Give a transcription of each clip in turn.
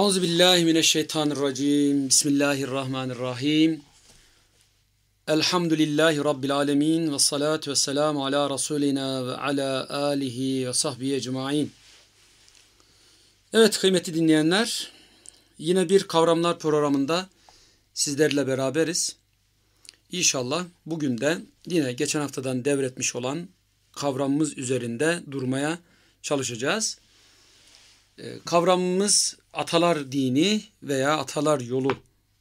Euzu billahi mineşşeytanirracim. Bismillahirrahmanirrahim. Elhamdülillahi rabbil alamin ve salatu vesselam ala rasulina ve ala alihi ve sahbihi ecmaîn. Evet kıymetli dinleyenler, yine bir kavramlar programında sizlerle beraberiz. İnşallah bugün de yine geçen haftadan devretmiş olan kavramımız üzerinde durmaya çalışacağız. Ee, kavramımız atalar dini veya atalar yolu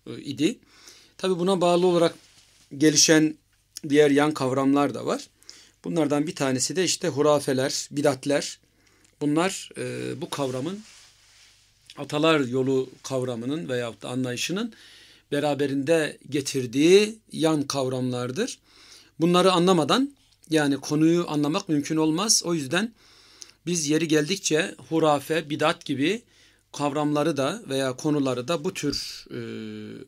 e, idi. Tabi buna bağlı olarak gelişen diğer yan kavramlar da var. Bunlardan bir tanesi de işte hurafeler, bidatler. Bunlar e, bu kavramın atalar yolu kavramının veyahut da anlayışının beraberinde getirdiği yan kavramlardır. Bunları anlamadan yani konuyu anlamak mümkün olmaz. O yüzden biz yeri geldikçe hurafe, bidat gibi kavramları da veya konuları da bu tür e,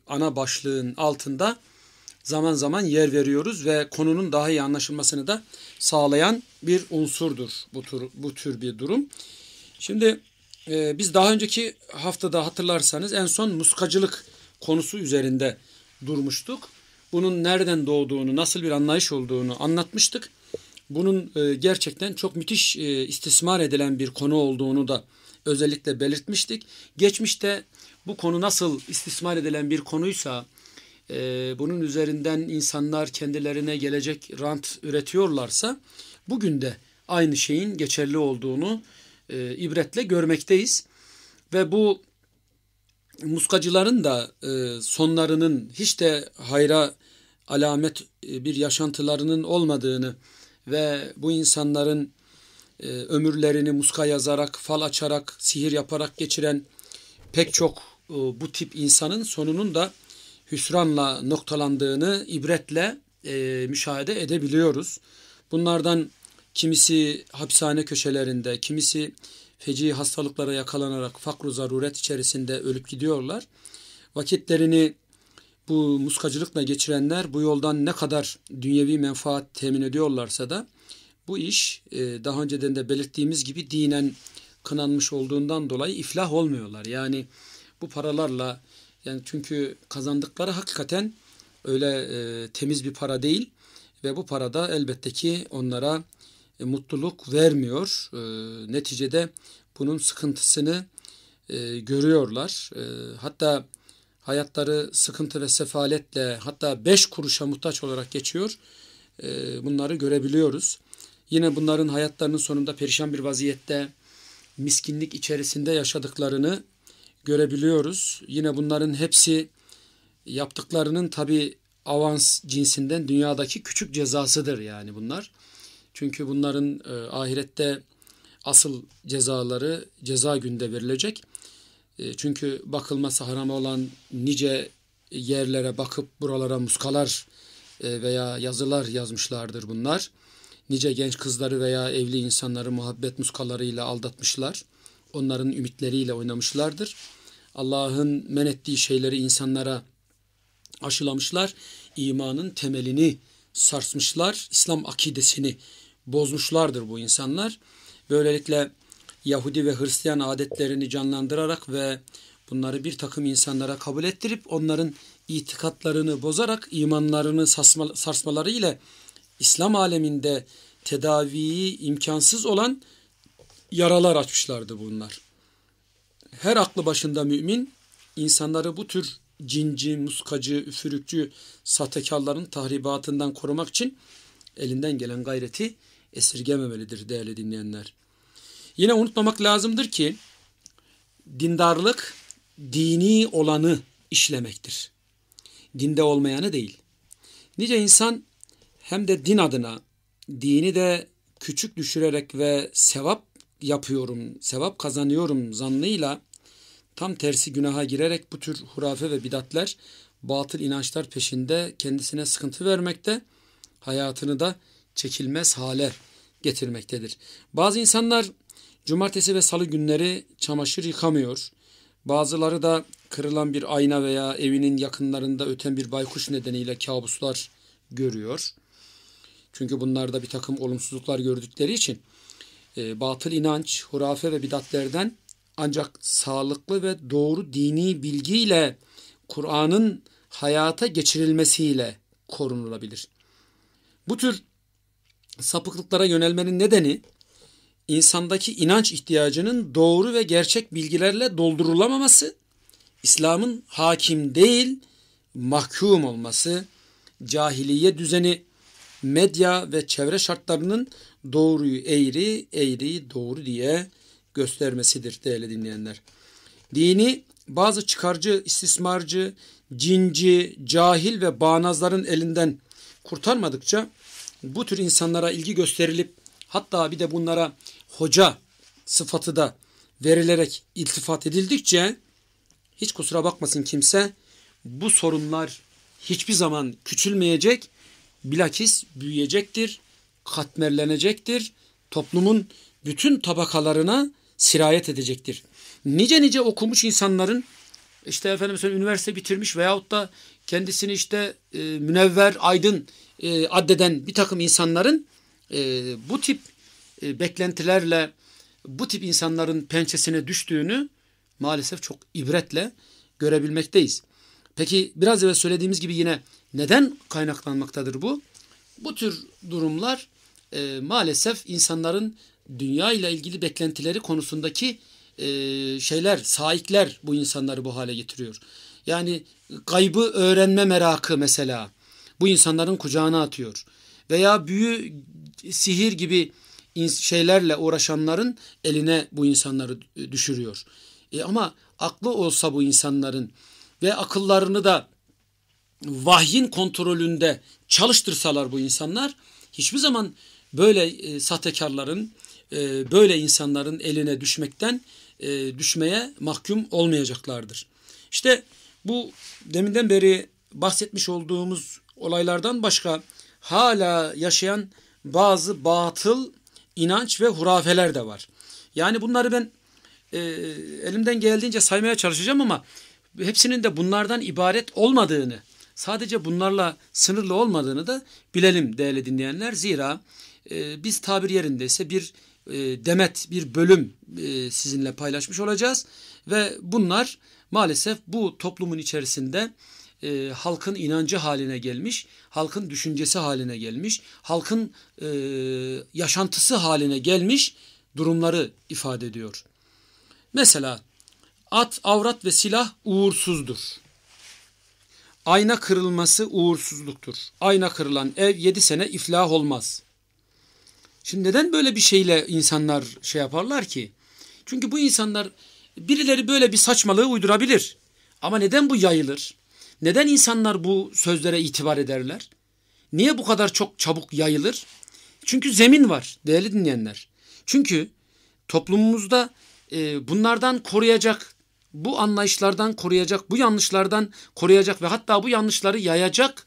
ana başlığın altında zaman zaman yer veriyoruz ve konunun daha iyi anlaşılmasını da sağlayan bir unsurdur bu tür, bu tür bir durum. Şimdi e, biz daha önceki haftada hatırlarsanız en son muskacılık konusu üzerinde durmuştuk. Bunun nereden doğduğunu, nasıl bir anlayış olduğunu anlatmıştık. Bunun e, gerçekten çok müthiş e, istismar edilen bir konu olduğunu da özellikle belirtmiştik. Geçmişte bu konu nasıl istismar edilen bir konuysa e, bunun üzerinden insanlar kendilerine gelecek rant üretiyorlarsa bugün de aynı şeyin geçerli olduğunu e, ibretle görmekteyiz. Ve bu muskacıların da e, sonlarının hiç de hayra alamet e, bir yaşantılarının olmadığını ve bu insanların e, ömürlerini muska yazarak, fal açarak, sihir yaparak geçiren pek çok e, bu tip insanın sonunun da hüsranla noktalandığını ibretle e, müşahede edebiliyoruz. Bunlardan kimisi hapishane köşelerinde, kimisi feci hastalıklara yakalanarak fakru zaruret içerisinde ölüp gidiyorlar. Vakitlerini bu muskacılıkla geçirenler bu yoldan ne kadar dünyevi menfaat temin ediyorlarsa da bu iş e, daha önceden de belirttiğimiz gibi dinen kınanmış olduğundan dolayı iflah olmuyorlar. Yani bu paralarla yani çünkü kazandıkları hakikaten öyle e, temiz bir para değil ve bu para da elbette ki onlara e, mutluluk vermiyor. E, neticede bunun sıkıntısını e, görüyorlar. E, hatta hayatları sıkıntı ve sefaletle hatta beş kuruşa muhtaç olarak geçiyor. E, bunları görebiliyoruz. Yine bunların hayatlarının sonunda perişan bir vaziyette miskinlik içerisinde yaşadıklarını görebiliyoruz. Yine bunların hepsi yaptıklarının tabi avans cinsinden dünyadaki küçük cezasıdır yani bunlar. Çünkü bunların e, ahirette asıl cezaları ceza günde verilecek. E, çünkü bakılması haram olan nice yerlere bakıp buralara muskalar e, veya yazılar yazmışlardır bunlar. Nice genç kızları veya evli insanları muhabbet muskalarıyla aldatmışlar. Onların ümitleriyle oynamışlardır. Allah'ın men ettiği şeyleri insanlara aşılamışlar. İmanın temelini sarsmışlar. İslam akidesini bozmuşlardır bu insanlar. Böylelikle Yahudi ve Hristiyan adetlerini canlandırarak ve bunları bir takım insanlara kabul ettirip onların itikatlarını bozarak imanlarını sarsmaları ile İslam aleminde tedaviyi imkansız olan yaralar açmışlardı bunlar. Her aklı başında mümin insanları bu tür cinci, muskacı, üfürükçü sahtekarların tahribatından korumak için elinden gelen gayreti esirgememelidir değerli dinleyenler. Yine unutmamak lazımdır ki dindarlık dini olanı işlemektir. Dinde olmayanı değil. Nice insan hem de din adına dini de küçük düşürerek ve sevap yapıyorum, sevap kazanıyorum zannıyla tam tersi günaha girerek bu tür hurafe ve bidatler batıl inançlar peşinde kendisine sıkıntı vermekte, hayatını da çekilmez hale getirmektedir. Bazı insanlar cumartesi ve salı günleri çamaşır yıkamıyor. Bazıları da kırılan bir ayna veya evinin yakınlarında öten bir baykuş nedeniyle kabuslar görüyor. Çünkü bunlarda bir takım olumsuzluklar gördükleri için e, batıl inanç, hurafe ve bidatlerden ancak sağlıklı ve doğru dini bilgiyle Kur'an'ın hayata geçirilmesiyle korunulabilir. Bu tür sapıklıklara yönelmenin nedeni insandaki inanç ihtiyacının doğru ve gerçek bilgilerle doldurulamaması, İslam'ın hakim değil mahkum olması, cahiliye düzeni medya ve çevre şartlarının doğruyu eğri, eğriyi doğru diye göstermesidir değerli dinleyenler. Dini bazı çıkarcı, istismarcı, cinci, cahil ve bağnazların elinden kurtarmadıkça bu tür insanlara ilgi gösterilip hatta bir de bunlara hoca sıfatı da verilerek iltifat edildikçe hiç kusura bakmasın kimse bu sorunlar hiçbir zaman küçülmeyecek bilakis büyüyecektir, katmerlenecektir, toplumun bütün tabakalarına sirayet edecektir. Nice nice okumuş insanların işte efendim üniversite bitirmiş veyahut da kendisini işte e, münevver, aydın e, addeden bir takım insanların e, bu tip e, beklentilerle bu tip insanların pençesine düştüğünü maalesef çok ibretle görebilmekteyiz. Peki biraz evvel söylediğimiz gibi yine neden kaynaklanmaktadır bu? Bu tür durumlar e, maalesef insanların dünya ile ilgili beklentileri konusundaki e, şeyler, saikler bu insanları bu hale getiriyor. Yani kaybı öğrenme merakı mesela bu insanların kucağına atıyor. Veya büyü, sihir gibi şeylerle uğraşanların eline bu insanları düşürüyor. E ama aklı olsa bu insanların ve akıllarını da vahyin kontrolünde çalıştırsalar bu insanlar hiçbir zaman böyle e, sahtekarların, e, böyle insanların eline düşmekten e, düşmeye mahkum olmayacaklardır. İşte bu deminden beri bahsetmiş olduğumuz olaylardan başka hala yaşayan bazı batıl inanç ve hurafeler de var. Yani bunları ben e, elimden geldiğince saymaya çalışacağım ama hepsinin de bunlardan ibaret olmadığını sadece bunlarla sınırlı olmadığını da bilelim değerli dinleyenler. Zira e, biz tabir yerindeyse bir e, demet, bir bölüm e, sizinle paylaşmış olacağız. Ve bunlar maalesef bu toplumun içerisinde e, halkın inancı haline gelmiş, halkın düşüncesi haline gelmiş, halkın e, yaşantısı haline gelmiş durumları ifade ediyor. Mesela at, avrat ve silah uğursuzdur. Ayna kırılması uğursuzluktur. Ayna kırılan ev yedi sene iflah olmaz. Şimdi neden böyle bir şeyle insanlar şey yaparlar ki? Çünkü bu insanlar birileri böyle bir saçmalığı uydurabilir. Ama neden bu yayılır? Neden insanlar bu sözlere itibar ederler? Niye bu kadar çok çabuk yayılır? Çünkü zemin var değerli dinleyenler. Çünkü toplumumuzda e, bunlardan koruyacak bu anlayışlardan koruyacak, bu yanlışlardan koruyacak ve hatta bu yanlışları yayacak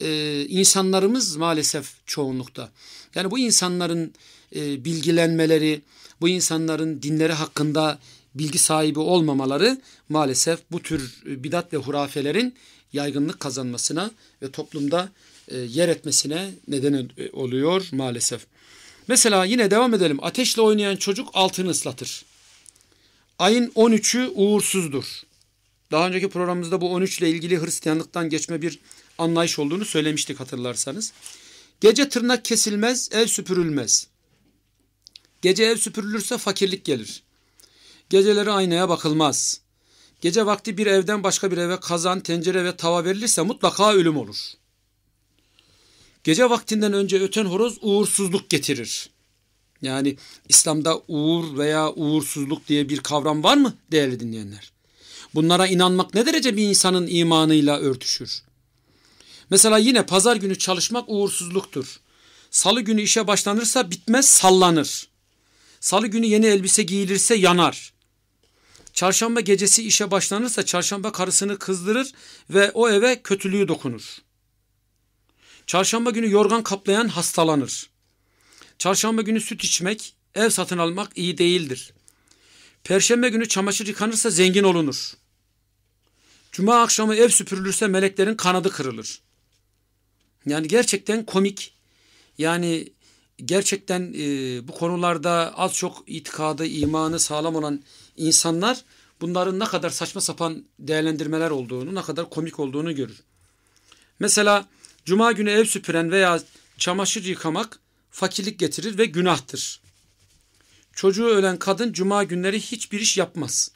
e, insanlarımız maalesef çoğunlukta. Yani bu insanların e, bilgilenmeleri, bu insanların dinleri hakkında bilgi sahibi olmamaları maalesef bu tür e, bidat ve hurafelerin yaygınlık kazanmasına ve toplumda e, yer etmesine neden e, oluyor maalesef. Mesela yine devam edelim. Ateşle oynayan çocuk altını ıslatır. Ayın 13'ü uğursuzdur. Daha önceki programımızda bu 13 ile ilgili Hristiyanlıktan geçme bir anlayış olduğunu söylemiştik hatırlarsanız. Gece tırnak kesilmez, ev süpürülmez. Gece ev süpürülürse fakirlik gelir. Geceleri aynaya bakılmaz. Gece vakti bir evden başka bir eve kazan, tencere ve tava verilirse mutlaka ölüm olur. Gece vaktinden önce öten horoz uğursuzluk getirir. Yani İslam'da uğur veya uğursuzluk diye bir kavram var mı değerli dinleyenler? Bunlara inanmak ne derece bir insanın imanıyla örtüşür? Mesela yine pazar günü çalışmak uğursuzluktur. Salı günü işe başlanırsa bitmez sallanır. Salı günü yeni elbise giyilirse yanar. Çarşamba gecesi işe başlanırsa çarşamba karısını kızdırır ve o eve kötülüğü dokunur. Çarşamba günü yorgan kaplayan hastalanır. Çarşamba günü süt içmek, ev satın almak iyi değildir. Perşembe günü çamaşır yıkanırsa zengin olunur. Cuma akşamı ev süpürülürse meleklerin kanadı kırılır. Yani gerçekten komik. Yani gerçekten e, bu konularda az çok itikadı, imanı sağlam olan insanlar bunların ne kadar saçma sapan değerlendirmeler olduğunu, ne kadar komik olduğunu görür. Mesela cuma günü ev süpüren veya çamaşır yıkamak fakirlik getirir ve günahtır. Çocuğu ölen kadın cuma günleri hiçbir iş yapmaz.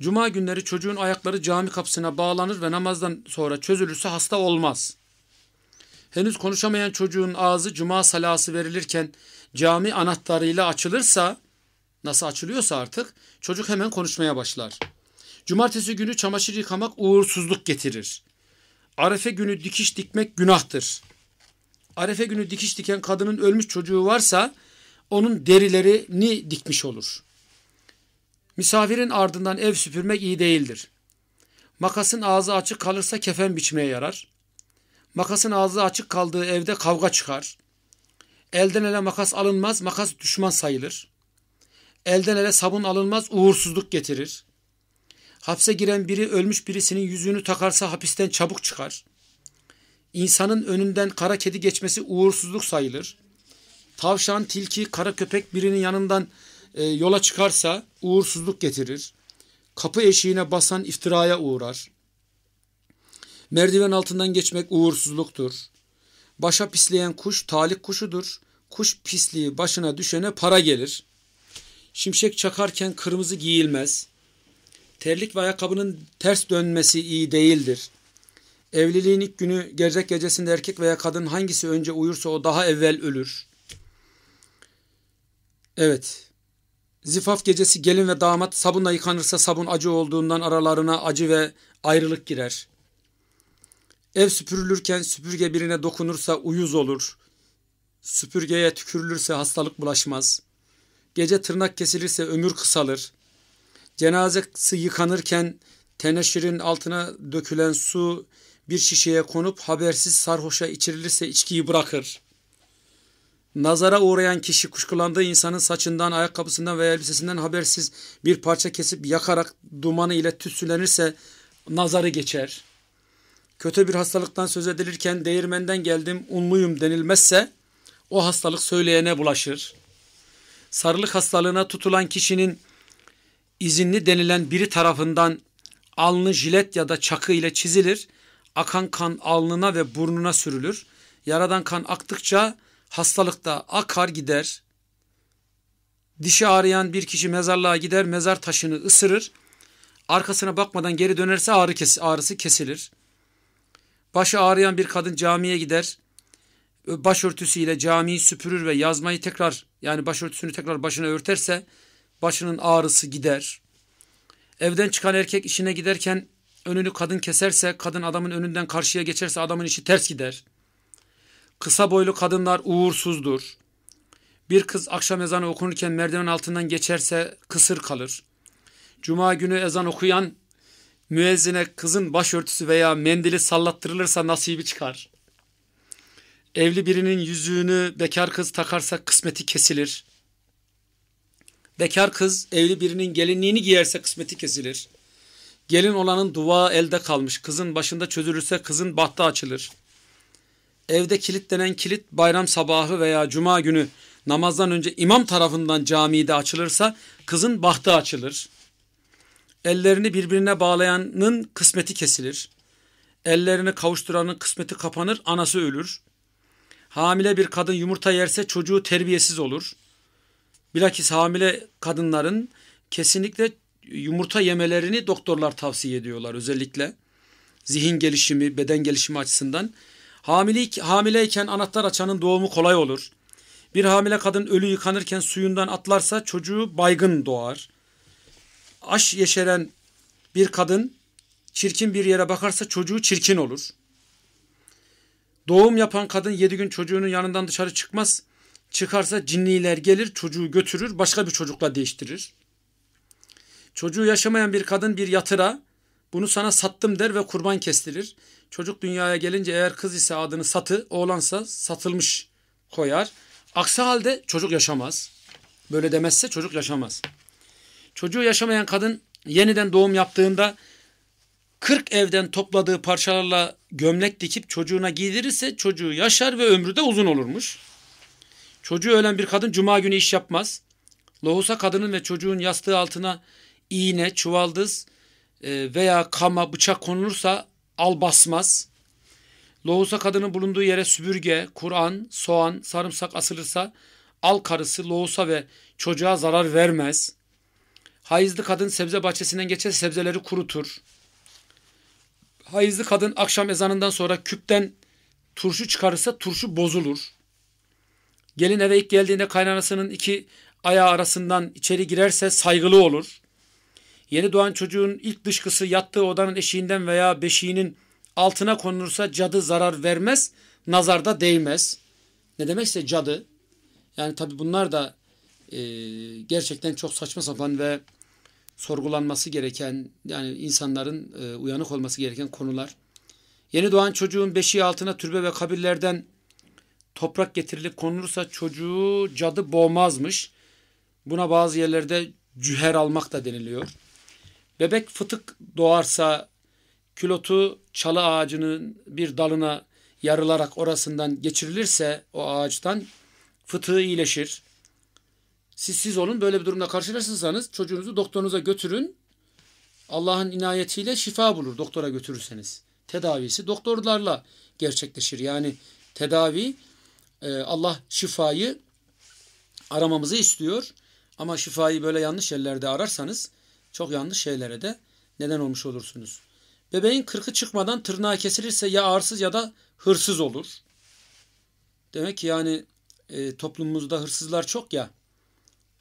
Cuma günleri çocuğun ayakları cami kapısına bağlanır ve namazdan sonra çözülürse hasta olmaz. Henüz konuşamayan çocuğun ağzı cuma salası verilirken cami anahtarıyla açılırsa nasıl açılıyorsa artık çocuk hemen konuşmaya başlar. Cumartesi günü çamaşır yıkamak uğursuzluk getirir. Arefe günü dikiş dikmek günahtır. Arefe günü dikiş diken kadının ölmüş çocuğu varsa onun derilerini dikmiş olur. Misafirin ardından ev süpürmek iyi değildir. Makasın ağzı açık kalırsa kefen biçmeye yarar. Makasın ağzı açık kaldığı evde kavga çıkar. Elden ele makas alınmaz, makas düşman sayılır. Elden ele sabun alınmaz, uğursuzluk getirir. Hapse giren biri ölmüş birisinin yüzüğünü takarsa hapisten çabuk çıkar insanın önünden kara kedi geçmesi uğursuzluk sayılır. Tavşan, tilki, kara köpek birinin yanından e, yola çıkarsa uğursuzluk getirir. Kapı eşiğine basan iftiraya uğrar. Merdiven altından geçmek uğursuzluktur. Başa pisleyen kuş talik kuşudur. Kuş pisliği başına düşene para gelir. Şimşek çakarken kırmızı giyilmez. Terlik ve ayakkabının ters dönmesi iyi değildir. Evliliğin ilk günü gerçek gecesinde erkek veya kadın hangisi önce uyursa o daha evvel ölür. Evet. Zifaf gecesi gelin ve damat sabunla yıkanırsa sabun acı olduğundan aralarına acı ve ayrılık girer. Ev süpürülürken süpürge birine dokunursa uyuz olur. Süpürgeye tükürülürse hastalık bulaşmaz. Gece tırnak kesilirse ömür kısalır. Cenazesi yıkanırken teneşirin altına dökülen su bir şişeye konup habersiz sarhoşa içirilirse içkiyi bırakır. Nazara uğrayan kişi kuşkulandığı insanın saçından, ayakkabısından veya elbisesinden habersiz bir parça kesip yakarak dumanı ile tütsülenirse nazarı geçer. Kötü bir hastalıktan söz edilirken değirmenden geldim, unluyum denilmezse o hastalık söyleyene bulaşır. Sarılık hastalığına tutulan kişinin izinli denilen biri tarafından alnı jilet ya da çakı ile çizilir Akan kan alnına ve burnuna sürülür. Yaradan kan aktıkça hastalık da akar gider. Dişi ağrıyan bir kişi mezarlığa gider, mezar taşını ısırır. Arkasına bakmadan geri dönerse ağrı kes, ağrısı kesilir. Başı ağrıyan bir kadın camiye gider. Başörtüsüyle camiyi süpürür ve yazmayı tekrar yani başörtüsünü tekrar başına örterse başının ağrısı gider. Evden çıkan erkek işine giderken önünü kadın keserse, kadın adamın önünden karşıya geçerse adamın işi ters gider. Kısa boylu kadınlar uğursuzdur. Bir kız akşam ezanı okunurken merdiven altından geçerse kısır kalır. Cuma günü ezan okuyan müezzine kızın başörtüsü veya mendili sallattırılırsa nasibi çıkar. Evli birinin yüzüğünü bekar kız takarsa kısmeti kesilir. Bekar kız evli birinin gelinliğini giyerse kısmeti kesilir. Gelin olanın dua elde kalmış. Kızın başında çözülürse kızın bahtı açılır. Evde kilitlenen kilit bayram sabahı veya cuma günü namazdan önce imam tarafından camide açılırsa kızın bahtı açılır. Ellerini birbirine bağlayanın kısmeti kesilir. Ellerini kavuşturanın kısmeti kapanır, anası ölür. Hamile bir kadın yumurta yerse çocuğu terbiyesiz olur. Bilakis hamile kadınların kesinlikle yumurta yemelerini doktorlar tavsiye ediyorlar özellikle. Zihin gelişimi, beden gelişimi açısından. Hamilik, hamileyken anahtar açanın doğumu kolay olur. Bir hamile kadın ölü yıkanırken suyundan atlarsa çocuğu baygın doğar. Aş yeşeren bir kadın çirkin bir yere bakarsa çocuğu çirkin olur. Doğum yapan kadın yedi gün çocuğunun yanından dışarı çıkmaz. Çıkarsa cinniler gelir çocuğu götürür başka bir çocukla değiştirir. Çocuğu yaşamayan bir kadın bir yatıra bunu sana sattım der ve kurban kestirir. Çocuk dünyaya gelince eğer kız ise adını satı, oğlansa satılmış koyar. Aksi halde çocuk yaşamaz. Böyle demezse çocuk yaşamaz. Çocuğu yaşamayan kadın yeniden doğum yaptığında 40 evden topladığı parçalarla gömlek dikip çocuğuna giydirirse çocuğu yaşar ve ömrü de uzun olurmuş. Çocuğu ölen bir kadın cuma günü iş yapmaz. Lohusa kadının ve çocuğun yastığı altına iğne, çuvaldız e, veya kama, bıçak konulursa al basmaz. Lohusa kadının bulunduğu yere süpürge, Kur'an, soğan, sarımsak asılırsa al karısı lohusa ve çocuğa zarar vermez. Hayızlı kadın sebze bahçesinden geçer sebzeleri kurutur. Hayızlı kadın akşam ezanından sonra küpten turşu çıkarırsa turşu bozulur. Gelin eve ilk geldiğinde kaynanasının iki ayağı arasından içeri girerse saygılı olur. Yeni doğan çocuğun ilk dışkısı yattığı odanın eşiğinden veya beşiğinin altına konulursa cadı zarar vermez, nazarda değmez. Ne demekse cadı. Yani tabi bunlar da e, gerçekten çok saçma sapan ve sorgulanması gereken yani insanların e, uyanık olması gereken konular. Yeni doğan çocuğun beşiği altına türbe ve kabirlerden toprak getirilip konulursa çocuğu cadı boğmazmış. Buna bazı yerlerde cüher almak da deniliyor. Bebek fıtık doğarsa külotu çalı ağacının bir dalına yarılarak orasından geçirilirse o ağaçtan fıtığı iyileşir. Siz siz olun böyle bir durumla karşılaşırsanız çocuğunuzu doktorunuza götürün. Allah'ın inayetiyle şifa bulur doktora götürürseniz. Tedavisi doktorlarla gerçekleşir. Yani tedavi e, Allah şifayı aramamızı istiyor. Ama şifayı böyle yanlış yerlerde ararsanız çok yanlış şeylere de neden olmuş olursunuz. Bebeğin kırkı çıkmadan tırnağı kesilirse ya arsız ya da hırsız olur. Demek ki yani e, toplumumuzda hırsızlar çok ya.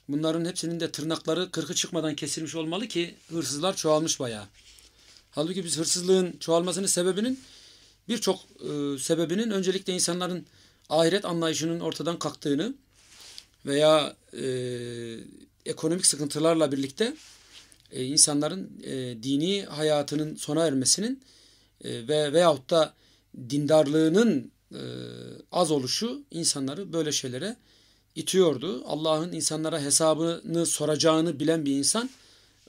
Bunların hepsinin de tırnakları kırkı çıkmadan kesilmiş olmalı ki hırsızlar çoğalmış bayağı. Halbuki biz hırsızlığın çoğalmasının sebebinin birçok e, sebebinin öncelikle insanların ahiret anlayışının ortadan kalktığını veya e, ekonomik sıkıntılarla birlikte e, insanların e, dini hayatının sona ermesinin e, ve veyahut da dindarlığının e, az oluşu insanları böyle şeylere itiyordu. Allah'ın insanlara hesabını soracağını bilen bir insan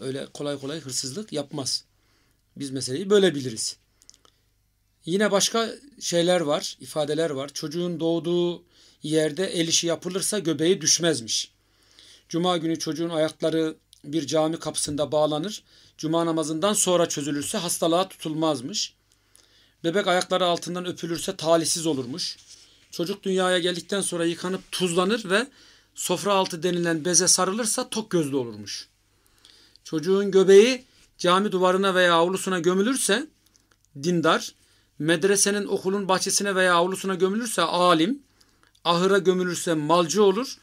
öyle kolay kolay hırsızlık yapmaz. Biz meseleyi böyle biliriz. Yine başka şeyler var, ifadeler var. Çocuğun doğduğu yerde el işi yapılırsa göbeği düşmezmiş. Cuma günü çocuğun ayakları bir cami kapısında bağlanır. Cuma namazından sonra çözülürse hastalığa tutulmazmış. Bebek ayakları altından öpülürse talihsiz olurmuş. Çocuk dünyaya geldikten sonra yıkanıp tuzlanır ve sofra altı denilen beze sarılırsa tok gözlü olurmuş. Çocuğun göbeği cami duvarına veya avlusuna gömülürse dindar, medresenin okulun bahçesine veya avlusuna gömülürse alim, ahıra gömülürse malcı olur,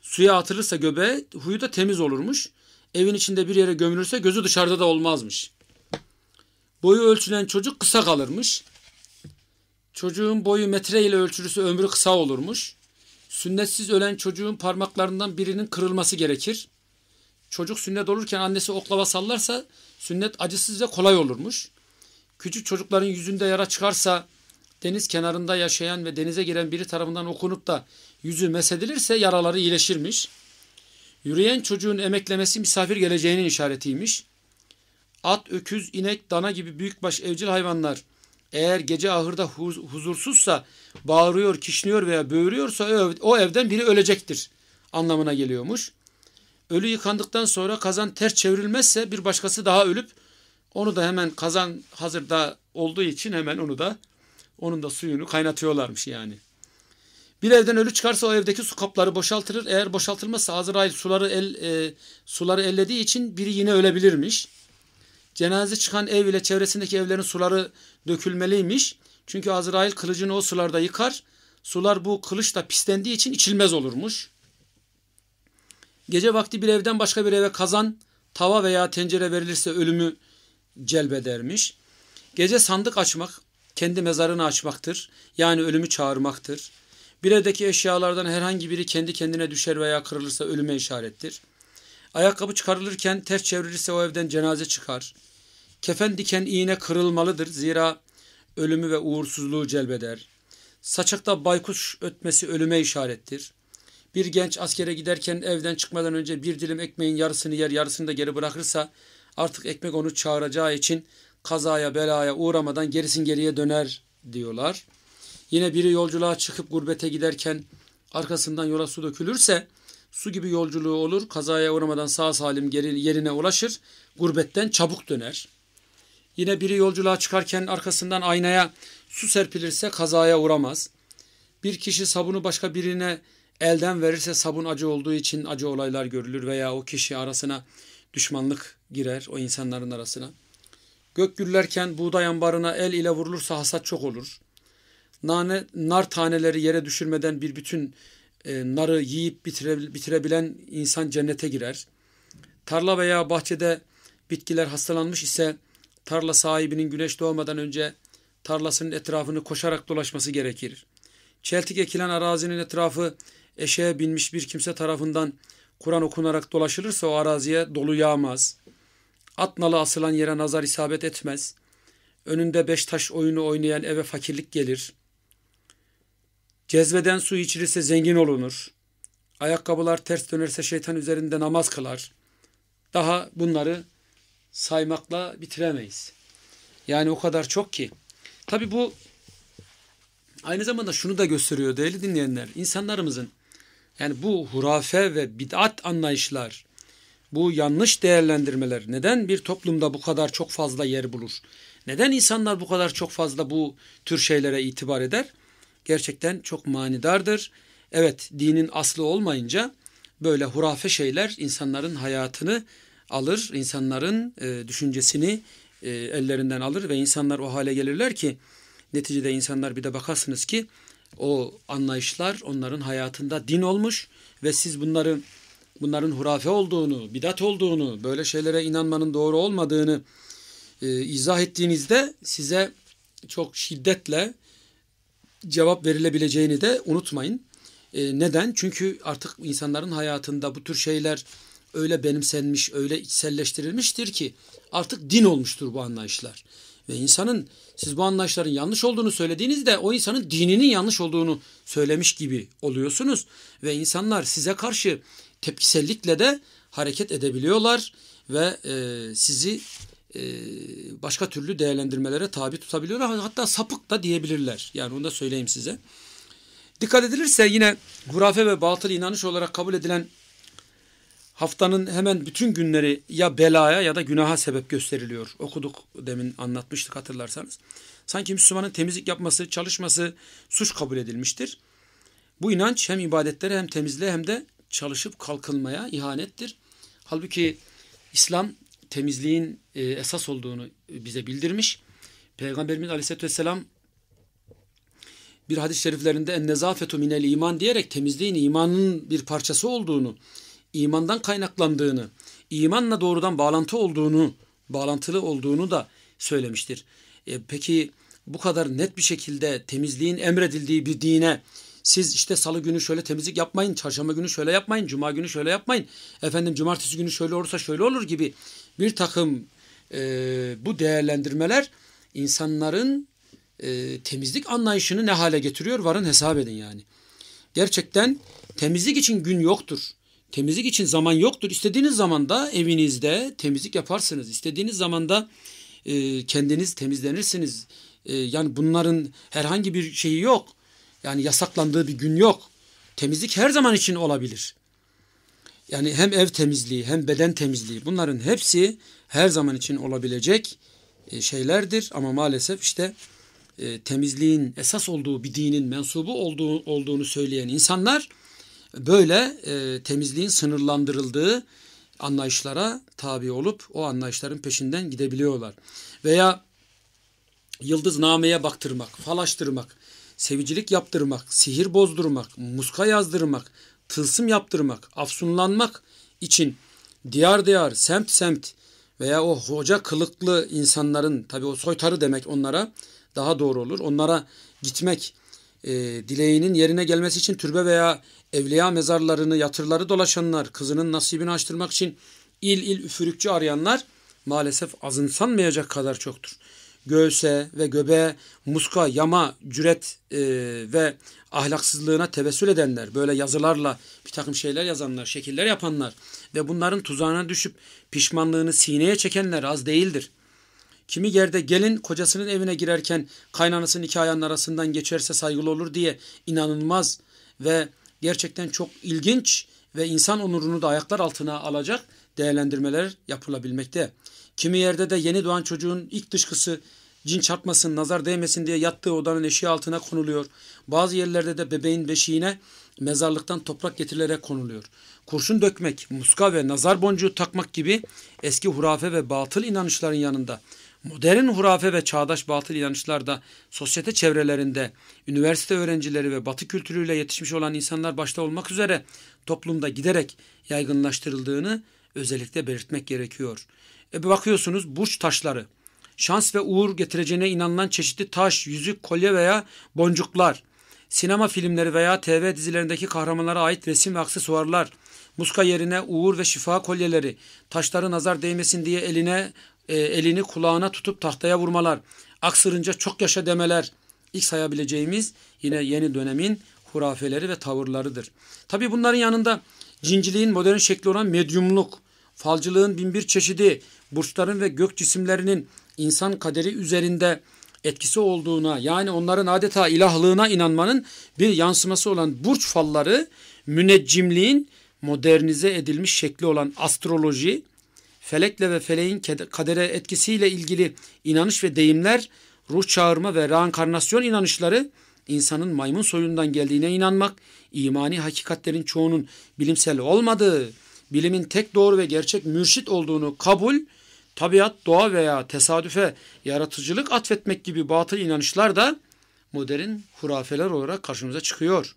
suya atılırsa göbeği huyu da temiz olurmuş evin içinde bir yere gömülürse gözü dışarıda da olmazmış. Boyu ölçülen çocuk kısa kalırmış. Çocuğun boyu metre ile ölçülürse ömrü kısa olurmuş. Sünnetsiz ölen çocuğun parmaklarından birinin kırılması gerekir. Çocuk sünnet olurken annesi oklava sallarsa sünnet acısız ve kolay olurmuş. Küçük çocukların yüzünde yara çıkarsa deniz kenarında yaşayan ve denize giren biri tarafından okunup da yüzü mesedilirse yaraları iyileşirmiş.'' Yürüyen çocuğun emeklemesi misafir geleceğinin işaretiymiş. At, öküz, inek, dana gibi büyükbaş evcil hayvanlar eğer gece ahırda huzursuzsa, bağırıyor, kişniyor veya böğürüyorsa o, o evden biri ölecektir anlamına geliyormuş. Ölü yıkandıktan sonra kazan ters çevrilmezse bir başkası daha ölüp onu da hemen kazan hazırda olduğu için hemen onu da onun da suyunu kaynatıyorlarmış yani. Bir evden ölü çıkarsa o evdeki su kapları boşaltılır. Eğer boşaltılmazsa Azrail suları el e, suları ellediği için biri yine ölebilirmiş. Cenaze çıkan ev ile çevresindeki evlerin suları dökülmeliymiş. Çünkü Azrail kılıcını o sularda yıkar. Sular bu kılıçla pislendiği için içilmez olurmuş. Gece vakti bir evden başka bir eve kazan, tava veya tencere verilirse ölümü celbedermiş. Gece sandık açmak kendi mezarını açmaktır. Yani ölümü çağırmaktır. Bir evdeki eşyalardan herhangi biri kendi kendine düşer veya kırılırsa ölüme işarettir. Ayakkabı çıkarılırken ters çevrilirse o evden cenaze çıkar. Kefen diken iğne kırılmalıdır zira ölümü ve uğursuzluğu celbeder. Saçakta baykuş ötmesi ölüme işarettir. Bir genç askere giderken evden çıkmadan önce bir dilim ekmeğin yarısını yer yarısını da geri bırakırsa artık ekmek onu çağıracağı için kazaya belaya uğramadan gerisin geriye döner diyorlar.'' Yine biri yolculuğa çıkıp gurbete giderken arkasından yola su dökülürse su gibi yolculuğu olur. Kazaya uğramadan sağ salim yerine ulaşır. Gurbetten çabuk döner. Yine biri yolculuğa çıkarken arkasından aynaya su serpilirse kazaya uğramaz. Bir kişi sabunu başka birine elden verirse sabun acı olduğu için acı olaylar görülür veya o kişi arasına düşmanlık girer o insanların arasına. Gök gürlerken buğday ambarına el ile vurulursa hasat çok olur nane, nar taneleri yere düşürmeden bir bütün e, narı yiyip bitire, bitirebilen insan cennete girer. Tarla veya bahçede bitkiler hastalanmış ise tarla sahibinin güneş doğmadan önce tarlasının etrafını koşarak dolaşması gerekir. Çeltik ekilen arazinin etrafı eşeğe binmiş bir kimse tarafından Kur'an okunarak dolaşılırsa o araziye dolu yağmaz. At nalı asılan yere nazar isabet etmez. Önünde beş taş oyunu oynayan eve fakirlik gelir. Cezveden su içirirse zengin olunur. Ayakkabılar ters dönerse şeytan üzerinde namaz kılar. Daha bunları saymakla bitiremeyiz. Yani o kadar çok ki. Tabi bu aynı zamanda şunu da gösteriyor değerli dinleyenler. İnsanlarımızın yani bu hurafe ve bid'at anlayışlar, bu yanlış değerlendirmeler neden bir toplumda bu kadar çok fazla yer bulur? Neden insanlar bu kadar çok fazla bu tür şeylere itibar eder? gerçekten çok manidardır. Evet dinin aslı olmayınca böyle hurafe şeyler insanların hayatını alır, insanların e, düşüncesini e, ellerinden alır ve insanlar o hale gelirler ki neticede insanlar bir de bakarsınız ki o anlayışlar onların hayatında din olmuş ve siz bunları bunların hurafe olduğunu, bidat olduğunu, böyle şeylere inanmanın doğru olmadığını e, izah ettiğinizde size çok şiddetle cevap verilebileceğini de unutmayın. E, neden? Çünkü artık insanların hayatında bu tür şeyler öyle benimsenmiş, öyle içselleştirilmiştir ki artık din olmuştur bu anlayışlar. Ve insanın siz bu anlayışların yanlış olduğunu söylediğinizde o insanın dininin yanlış olduğunu söylemiş gibi oluyorsunuz. Ve insanlar size karşı tepkisellikle de hareket edebiliyorlar ve e, sizi e, başka türlü değerlendirmelere tabi tutabiliyorlar. Hatta sapık da diyebilirler. Yani onu da söyleyeyim size. Dikkat edilirse yine hurafe ve batıl inanış olarak kabul edilen haftanın hemen bütün günleri ya belaya ya da günaha sebep gösteriliyor. Okuduk demin anlatmıştık hatırlarsanız. Sanki Müslümanın temizlik yapması, çalışması suç kabul edilmiştir. Bu inanç hem ibadetlere hem temizliğe hem de çalışıp kalkınmaya ihanettir. Halbuki İslam temizliğin e, esas olduğunu e, bize bildirmiş. Peygamberimiz Aleyhisselatü Vesselam bir hadis-i şeriflerinde en nezafetu minel iman diyerek temizliğin imanın bir parçası olduğunu, imandan kaynaklandığını, imanla doğrudan bağlantı olduğunu, bağlantılı olduğunu da söylemiştir. E, peki bu kadar net bir şekilde temizliğin emredildiği bir dine siz işte salı günü şöyle temizlik yapmayın, çarşamba günü şöyle yapmayın, cuma günü şöyle yapmayın, efendim cumartesi günü şöyle olursa şöyle olur gibi bir takım e, bu değerlendirmeler insanların e, temizlik anlayışını ne hale getiriyor varın hesap edin yani. Gerçekten temizlik için gün yoktur. Temizlik için zaman yoktur. İstediğiniz zamanda evinizde temizlik yaparsınız. İstediğiniz zamanda e, kendiniz temizlenirsiniz. E, yani bunların herhangi bir şeyi yok. Yani yasaklandığı bir gün yok. Temizlik her zaman için olabilir. Yani hem ev temizliği hem beden temizliği bunların hepsi her zaman için olabilecek e, şeylerdir. Ama maalesef işte e, temizliğin esas olduğu bir dinin mensubu olduğu, olduğunu söyleyen insanlar böyle e, temizliğin sınırlandırıldığı anlayışlara tabi olup o anlayışların peşinden gidebiliyorlar. Veya yıldız yıldıznameye baktırmak, falaştırmak, sevicilik yaptırmak, sihir bozdurmak, muska yazdırmak, tılsım yaptırmak, afsunlanmak için diyar diyar, semt semt veya o hoca kılıklı insanların, tabi o soytarı demek onlara daha doğru olur. Onlara gitmek, e, dileğinin yerine gelmesi için türbe veya evliya mezarlarını, yatırları dolaşanlar, kızının nasibini açtırmak için il il üfürükçü arayanlar maalesef azımsanmayacak kadar çoktur göğse ve göbeğe muska, yama, cüret e, ve ahlaksızlığına tevessül edenler, böyle yazılarla bir takım şeyler yazanlar, şekiller yapanlar ve bunların tuzağına düşüp pişmanlığını sineye çekenler az değildir. Kimi yerde gelin kocasının evine girerken kaynanasının iki ayağının arasından geçerse saygılı olur diye inanılmaz ve gerçekten çok ilginç ve insan onurunu da ayaklar altına alacak değerlendirmeler yapılabilmekte. Kimi yerde de yeni doğan çocuğun ilk dışkısı cin çarpmasın, nazar değmesin diye yattığı odanın eşiği altına konuluyor. Bazı yerlerde de bebeğin beşiğine mezarlıktan toprak getirilerek konuluyor. Kurşun dökmek, muska ve nazar boncuğu takmak gibi eski hurafe ve batıl inanışların yanında modern hurafe ve çağdaş batıl inanışlar da sosyete çevrelerinde üniversite öğrencileri ve batı kültürüyle yetişmiş olan insanlar başta olmak üzere toplumda giderek yaygınlaştırıldığını özellikle belirtmek gerekiyor.'' E bakıyorsunuz burç taşları. Şans ve uğur getireceğine inanılan çeşitli taş, yüzük, kolye veya boncuklar. Sinema filmleri veya TV dizilerindeki kahramanlara ait resim ve aksesuarlar. Muska yerine uğur ve şifa kolyeleri. Taşları nazar değmesin diye eline e, elini kulağına tutup tahtaya vurmalar. Aksırınca çok yaşa demeler. İlk sayabileceğimiz yine yeni dönemin hurafeleri ve tavırlarıdır. Tabi bunların yanında cinciliğin modern şekli olan medyumluk, falcılığın binbir çeşidi, burçların ve gök cisimlerinin insan kaderi üzerinde etkisi olduğuna yani onların adeta ilahlığına inanmanın bir yansıması olan burç falları müneccimliğin modernize edilmiş şekli olan astroloji, felekle ve feleğin kadere etkisiyle ilgili inanış ve deyimler, ruh çağırma ve reenkarnasyon inanışları, insanın maymun soyundan geldiğine inanmak, imani hakikatlerin çoğunun bilimsel olmadığı, bilimin tek doğru ve gerçek mürşit olduğunu kabul, tabiat, doğa veya tesadüfe yaratıcılık atfetmek gibi batıl inanışlar da modern hurafeler olarak karşımıza çıkıyor.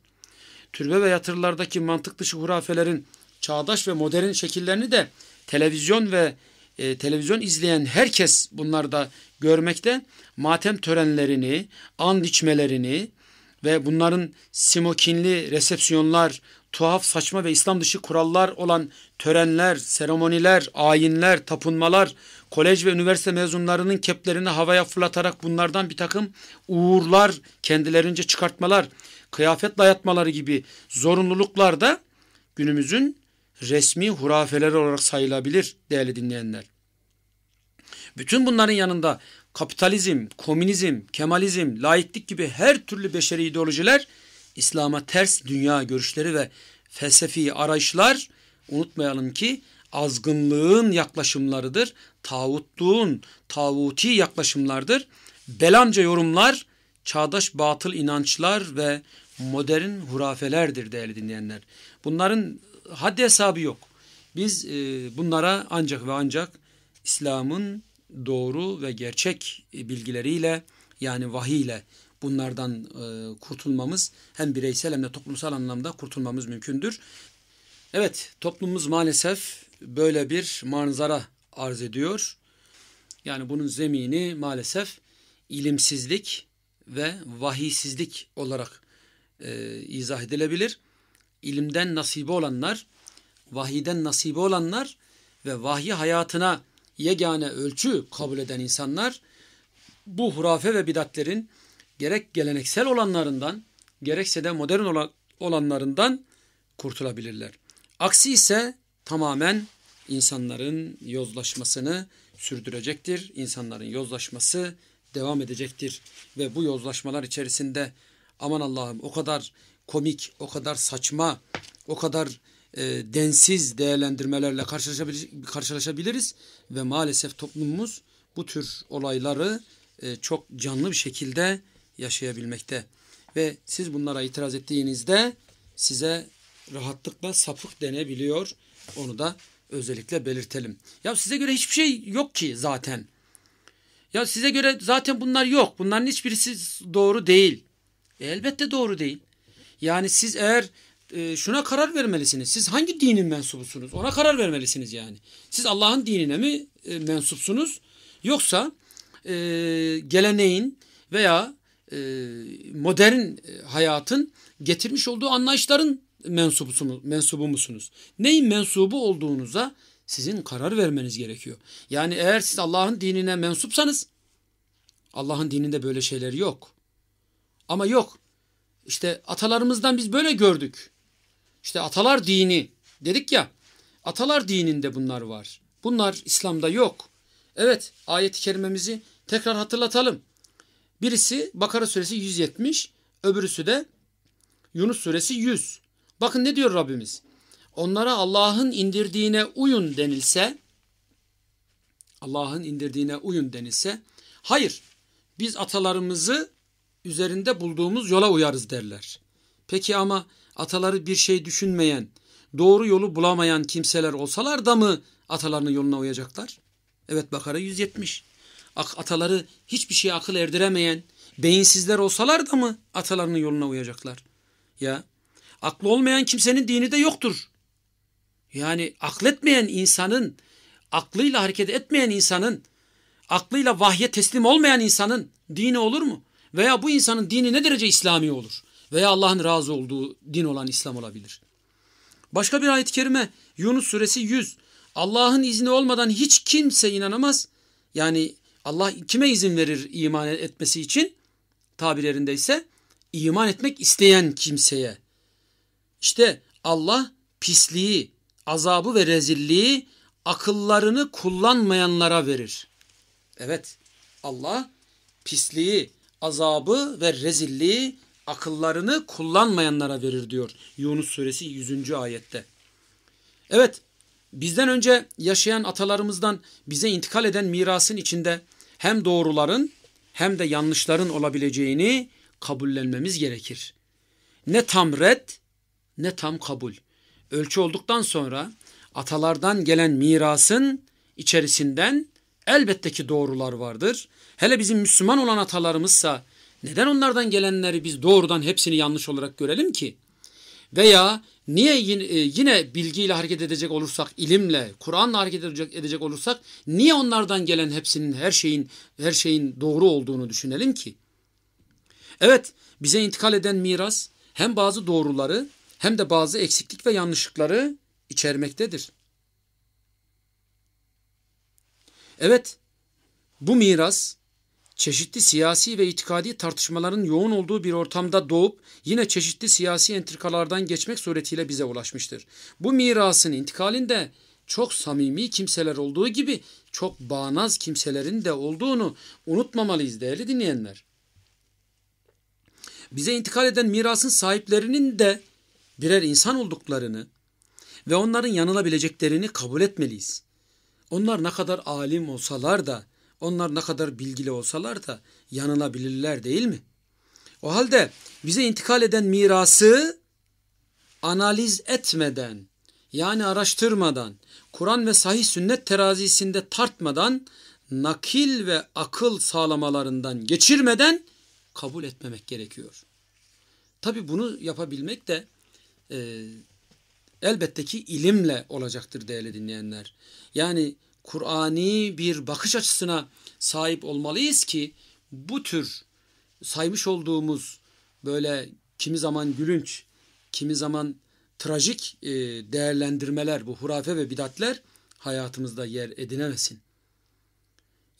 Türbe ve yatırılardaki mantık dışı hurafelerin çağdaş ve modern şekillerini de televizyon ve e, televizyon izleyen herkes bunlarda görmekte. Matem törenlerini, and içmelerini ve bunların simokinli resepsiyonlar, tuhaf, saçma ve İslam dışı kurallar olan törenler, seremoniler, ayinler, tapınmalar, kolej ve üniversite mezunlarının keplerini havaya fırlatarak bunlardan bir takım uğurlar, kendilerince çıkartmalar, kıyafet dayatmaları gibi zorunluluklar da günümüzün resmi hurafeleri olarak sayılabilir değerli dinleyenler. Bütün bunların yanında kapitalizm, komünizm, kemalizm, laiklik gibi her türlü beşeri ideolojiler İslam'a ters dünya görüşleri ve felsefi arayışlar unutmayalım ki azgınlığın yaklaşımlarıdır. Tağutluğun, tağuti yaklaşımlardır. Belamca yorumlar, çağdaş batıl inançlar ve modern hurafelerdir değerli dinleyenler. Bunların haddi hesabı yok. Biz e, bunlara ancak ve ancak İslam'ın doğru ve gerçek bilgileriyle yani vahiy ile bunlardan e, kurtulmamız hem bireysel hem de toplumsal anlamda kurtulmamız mümkündür. Evet toplumumuz maalesef böyle bir manzara arz ediyor. Yani bunun zemini maalesef ilimsizlik ve vahiysizlik olarak e, izah edilebilir. İlimden nasibi olanlar, vahiden nasibi olanlar ve vahiy hayatına yegane ölçü kabul eden insanlar bu hurafe ve bidatlerin gerek geleneksel olanlarından gerekse de modern olanlarından kurtulabilirler. Aksi ise tamamen insanların yozlaşmasını sürdürecektir. İnsanların yozlaşması devam edecektir ve bu yozlaşmalar içerisinde aman Allah'ım o kadar komik, o kadar saçma, o kadar e, densiz değerlendirmelerle karşılaşabilir, karşılaşabiliriz ve maalesef toplumumuz bu tür olayları e, çok canlı bir şekilde yaşayabilmekte. Ve siz bunlara itiraz ettiğinizde size rahatlıkla sapık denebiliyor. Onu da özellikle belirtelim. Ya size göre hiçbir şey yok ki zaten. Ya size göre zaten bunlar yok. Bunların hiçbirisi doğru değil. E, elbette doğru değil. Yani siz eğer e, şuna karar vermelisiniz. Siz hangi dinin mensubusunuz? Ona karar vermelisiniz yani. Siz Allah'ın dinine mi e, mensupsunuz? Yoksa e, geleneğin veya e, modern e, hayatın getirmiş olduğu anlayışların mensubusunuz, mensubu musunuz? Neyin mensubu olduğunuza sizin karar vermeniz gerekiyor. Yani eğer siz Allah'ın dinine mensupsanız Allah'ın dininde böyle şeyler yok. Ama yok. İşte atalarımızdan biz böyle gördük. İşte atalar dini dedik ya. Atalar dininde bunlar var. Bunlar İslam'da yok. Evet ayet-i kerimemizi tekrar hatırlatalım. Birisi Bakara suresi 170, öbürüsü de Yunus suresi 100. Bakın ne diyor Rabbimiz? Onlara Allah'ın indirdiğine uyun denilse, Allah'ın indirdiğine uyun denilse, hayır biz atalarımızı üzerinde bulduğumuz yola uyarız derler. Peki ama ataları bir şey düşünmeyen, doğru yolu bulamayan kimseler olsalar da mı atalarının yoluna uyacaklar? Evet Bakara 170 ataları hiçbir şeye akıl erdiremeyen beyinsizler olsalar da mı atalarının yoluna uyacaklar? Ya aklı olmayan kimsenin dini de yoktur. Yani akletmeyen insanın, aklıyla hareket etmeyen insanın, aklıyla vahye teslim olmayan insanın dini olur mu? Veya bu insanın dini ne derece İslami olur? Veya Allah'ın razı olduğu din olan İslam olabilir. Başka bir ayet-i kerime Yunus suresi 100. Allah'ın izni olmadan hiç kimse inanamaz. Yani Allah kime izin verir iman etmesi için? Tabirlerinde ise iman etmek isteyen kimseye. İşte Allah pisliği, azabı ve rezilliği akıllarını kullanmayanlara verir. Evet Allah pisliği, azabı ve rezilliği akıllarını kullanmayanlara verir diyor Yunus suresi 100. ayette. Evet bizden önce yaşayan atalarımızdan bize intikal eden mirasın içinde hem doğruların hem de yanlışların olabileceğini kabullenmemiz gerekir. Ne tam red ne tam kabul. Ölçü olduktan sonra atalardan gelen mirasın içerisinden elbette ki doğrular vardır. Hele bizim Müslüman olan atalarımızsa neden onlardan gelenleri biz doğrudan hepsini yanlış olarak görelim ki? Veya niye yine, e, yine bilgiyle hareket edecek olursak, ilimle, Kur'an'la hareket edecek olursak niye onlardan gelen hepsinin her şeyin her şeyin doğru olduğunu düşünelim ki? Evet, bize intikal eden miras hem bazı doğruları hem de bazı eksiklik ve yanlışlıkları içermektedir. Evet, bu miras çeşitli siyasi ve itikadi tartışmaların yoğun olduğu bir ortamda doğup yine çeşitli siyasi entrikalardan geçmek suretiyle bize ulaşmıştır. Bu mirasın intikalinde çok samimi kimseler olduğu gibi çok bağnaz kimselerin de olduğunu unutmamalıyız değerli dinleyenler. Bize intikal eden mirasın sahiplerinin de birer insan olduklarını ve onların yanılabileceklerini kabul etmeliyiz. Onlar ne kadar alim olsalar da onlar ne kadar bilgili olsalar da yanılabilirler değil mi? O halde bize intikal eden mirası analiz etmeden yani araştırmadan, Kur'an ve sahih sünnet terazisinde tartmadan, nakil ve akıl sağlamalarından geçirmeden kabul etmemek gerekiyor. Tabi bunu yapabilmek de e, elbette ki ilimle olacaktır değerli dinleyenler. Yani Kur'ani bir bakış açısına sahip olmalıyız ki bu tür saymış olduğumuz böyle kimi zaman gülünç, kimi zaman trajik e, değerlendirmeler, bu hurafe ve bidatler hayatımızda yer edinemesin.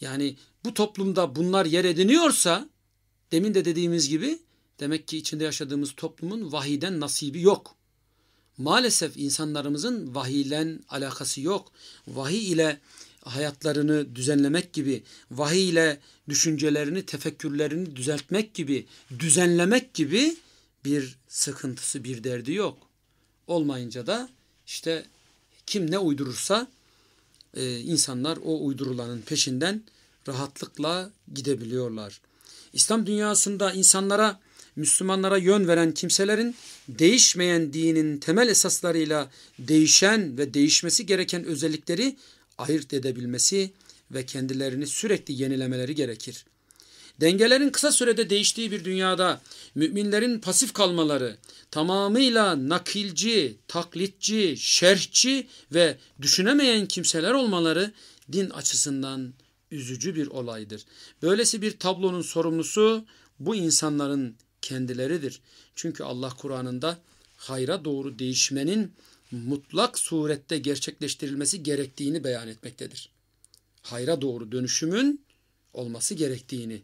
Yani bu toplumda bunlar yer ediniyorsa demin de dediğimiz gibi demek ki içinde yaşadığımız toplumun vahiden nasibi yok. Maalesef insanlarımızın vahiylen alakası yok. Vahiy ile hayatlarını düzenlemek gibi, vahiy ile düşüncelerini, tefekkürlerini düzeltmek gibi, düzenlemek gibi bir sıkıntısı, bir derdi yok. Olmayınca da işte kim ne uydurursa e, insanlar o uydurulanın peşinden rahatlıkla gidebiliyorlar. İslam dünyasında insanlara Müslümanlara yön veren kimselerin değişmeyen dinin temel esaslarıyla değişen ve değişmesi gereken özellikleri ayırt edebilmesi ve kendilerini sürekli yenilemeleri gerekir. Dengelerin kısa sürede değiştiği bir dünyada müminlerin pasif kalmaları tamamıyla nakilci, taklitçi, şerhçi ve düşünemeyen kimseler olmaları din açısından üzücü bir olaydır. Böylesi bir tablonun sorumlusu bu insanların kendileridir. Çünkü Allah Kur'an'ında hayra doğru değişmenin mutlak surette gerçekleştirilmesi gerektiğini beyan etmektedir. Hayra doğru dönüşümün olması gerektiğini.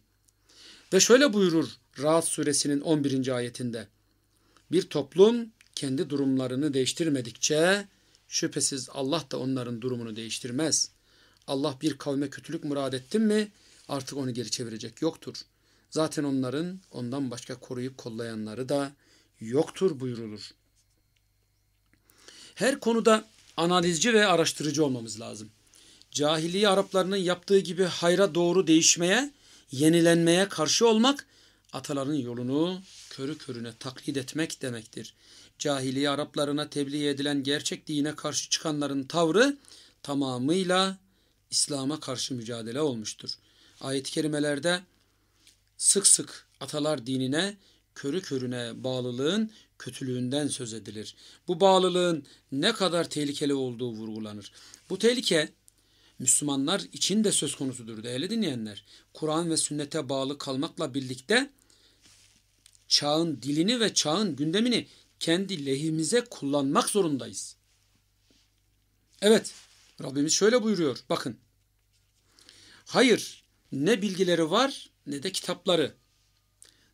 Ve şöyle buyurur Rahat suresinin 11. ayetinde. Bir toplum kendi durumlarını değiştirmedikçe şüphesiz Allah da onların durumunu değiştirmez. Allah bir kavme kötülük murad etti mi artık onu geri çevirecek yoktur.'' Zaten onların ondan başka koruyup kollayanları da yoktur buyurulur. Her konuda analizci ve araştırıcı olmamız lazım. Cahiliye Araplarının yaptığı gibi hayra doğru değişmeye, yenilenmeye karşı olmak, ataların yolunu körü körüne taklit etmek demektir. Cahiliye Araplarına tebliğ edilen gerçek dine karşı çıkanların tavrı tamamıyla İslam'a karşı mücadele olmuştur. Ayet-i kerimelerde sık sık atalar dinine körü körüne bağlılığın kötülüğünden söz edilir. Bu bağlılığın ne kadar tehlikeli olduğu vurgulanır. Bu tehlike Müslümanlar için de söz konusudur değerli dinleyenler. Kur'an ve sünnete bağlı kalmakla birlikte çağın dilini ve çağın gündemini kendi lehimize kullanmak zorundayız. Evet Rabbimiz şöyle buyuruyor bakın. Hayır ne bilgileri var ne de kitapları.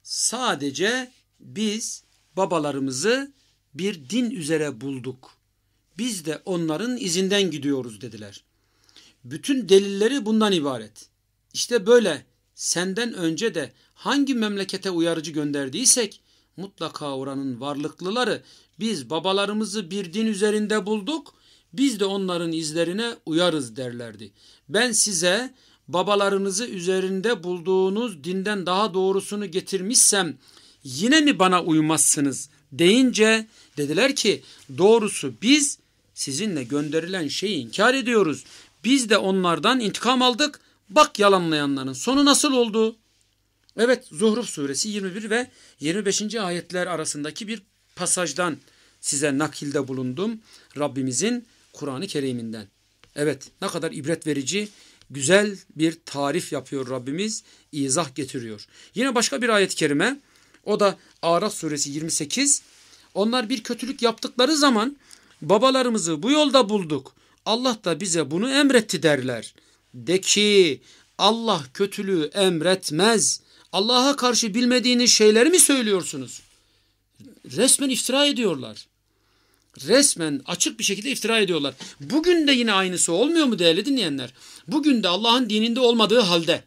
Sadece biz babalarımızı bir din üzere bulduk. Biz de onların izinden gidiyoruz dediler. Bütün delilleri bundan ibaret. İşte böyle senden önce de hangi memlekete uyarıcı gönderdiysek mutlaka oranın varlıklıları biz babalarımızı bir din üzerinde bulduk biz de onların izlerine uyarız derlerdi. Ben size babalarınızı üzerinde bulduğunuz dinden daha doğrusunu getirmişsem yine mi bana uymazsınız deyince dediler ki doğrusu biz sizinle gönderilen şeyi inkar ediyoruz. Biz de onlardan intikam aldık. Bak yalanlayanların sonu nasıl oldu? Evet Zuhruf suresi 21 ve 25. ayetler arasındaki bir pasajdan size nakilde bulundum. Rabbimizin Kur'an-ı Kerim'inden. Evet ne kadar ibret verici güzel bir tarif yapıyor Rabbimiz, izah getiriyor. Yine başka bir ayet-i kerime o da Araf suresi 28. Onlar bir kötülük yaptıkları zaman babalarımızı bu yolda bulduk. Allah da bize bunu emretti derler. De ki Allah kötülüğü emretmez. Allah'a karşı bilmediğiniz şeyleri mi söylüyorsunuz? Resmen iftira ediyorlar resmen açık bir şekilde iftira ediyorlar. Bugün de yine aynısı olmuyor mu değerli dinleyenler? Bugün de Allah'ın dininde olmadığı halde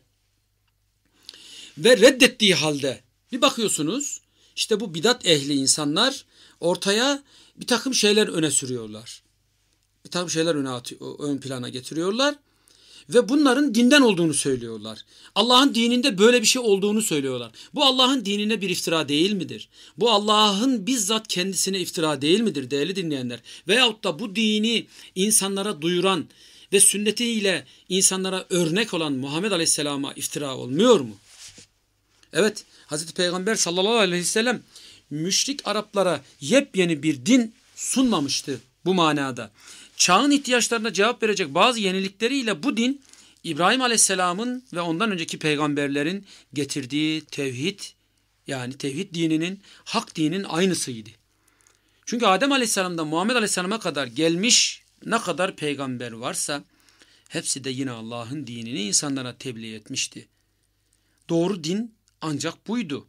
ve reddettiği halde bir bakıyorsunuz işte bu bidat ehli insanlar ortaya bir takım şeyler öne sürüyorlar. Bir takım şeyler öne atıyor, ön plana getiriyorlar ve bunların dinden olduğunu söylüyorlar. Allah'ın dininde böyle bir şey olduğunu söylüyorlar. Bu Allah'ın dinine bir iftira değil midir? Bu Allah'ın bizzat kendisine iftira değil midir değerli dinleyenler? Veyahut da bu dini insanlara duyuran ve sünnetiyle insanlara örnek olan Muhammed Aleyhisselam'a iftira olmuyor mu? Evet, Hazreti Peygamber sallallahu aleyhi ve sellem müşrik Araplara yepyeni bir din sunmamıştı bu manada çağın ihtiyaçlarına cevap verecek bazı yenilikleriyle bu din İbrahim Aleyhisselam'ın ve ondan önceki peygamberlerin getirdiği tevhid yani tevhid dininin, hak dininin aynısıydı. Çünkü Adem Aleyhisselam'dan Muhammed Aleyhisselam'a kadar gelmiş ne kadar peygamber varsa hepsi de yine Allah'ın dinini insanlara tebliğ etmişti. Doğru din ancak buydu.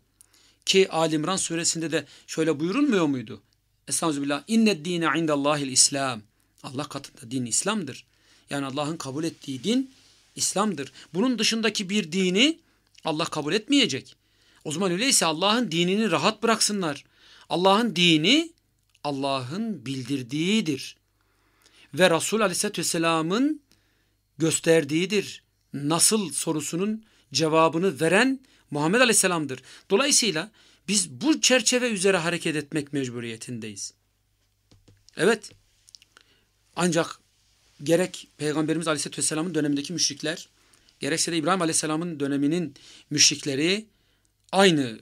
Ki Ali İmran suresinde de şöyle buyurulmuyor muydu? Estağfirullah. İnne dine indallahil İslam. Allah katında din İslam'dır. Yani Allah'ın kabul ettiği din İslam'dır. Bunun dışındaki bir dini Allah kabul etmeyecek. O zaman öyleyse Allah'ın dinini rahat bıraksınlar. Allah'ın dini Allah'ın bildirdiğidir. Ve Resul Aleyhisselatü Vesselam'ın gösterdiğidir. Nasıl sorusunun cevabını veren Muhammed Aleyhisselam'dır. Dolayısıyla biz bu çerçeve üzere hareket etmek mecburiyetindeyiz. Evet, ancak gerek Peygamberimiz Aleyhisselatü Vesselam'ın dönemindeki müşrikler, gerekse de İbrahim Aleyhisselam'ın döneminin müşrikleri aynı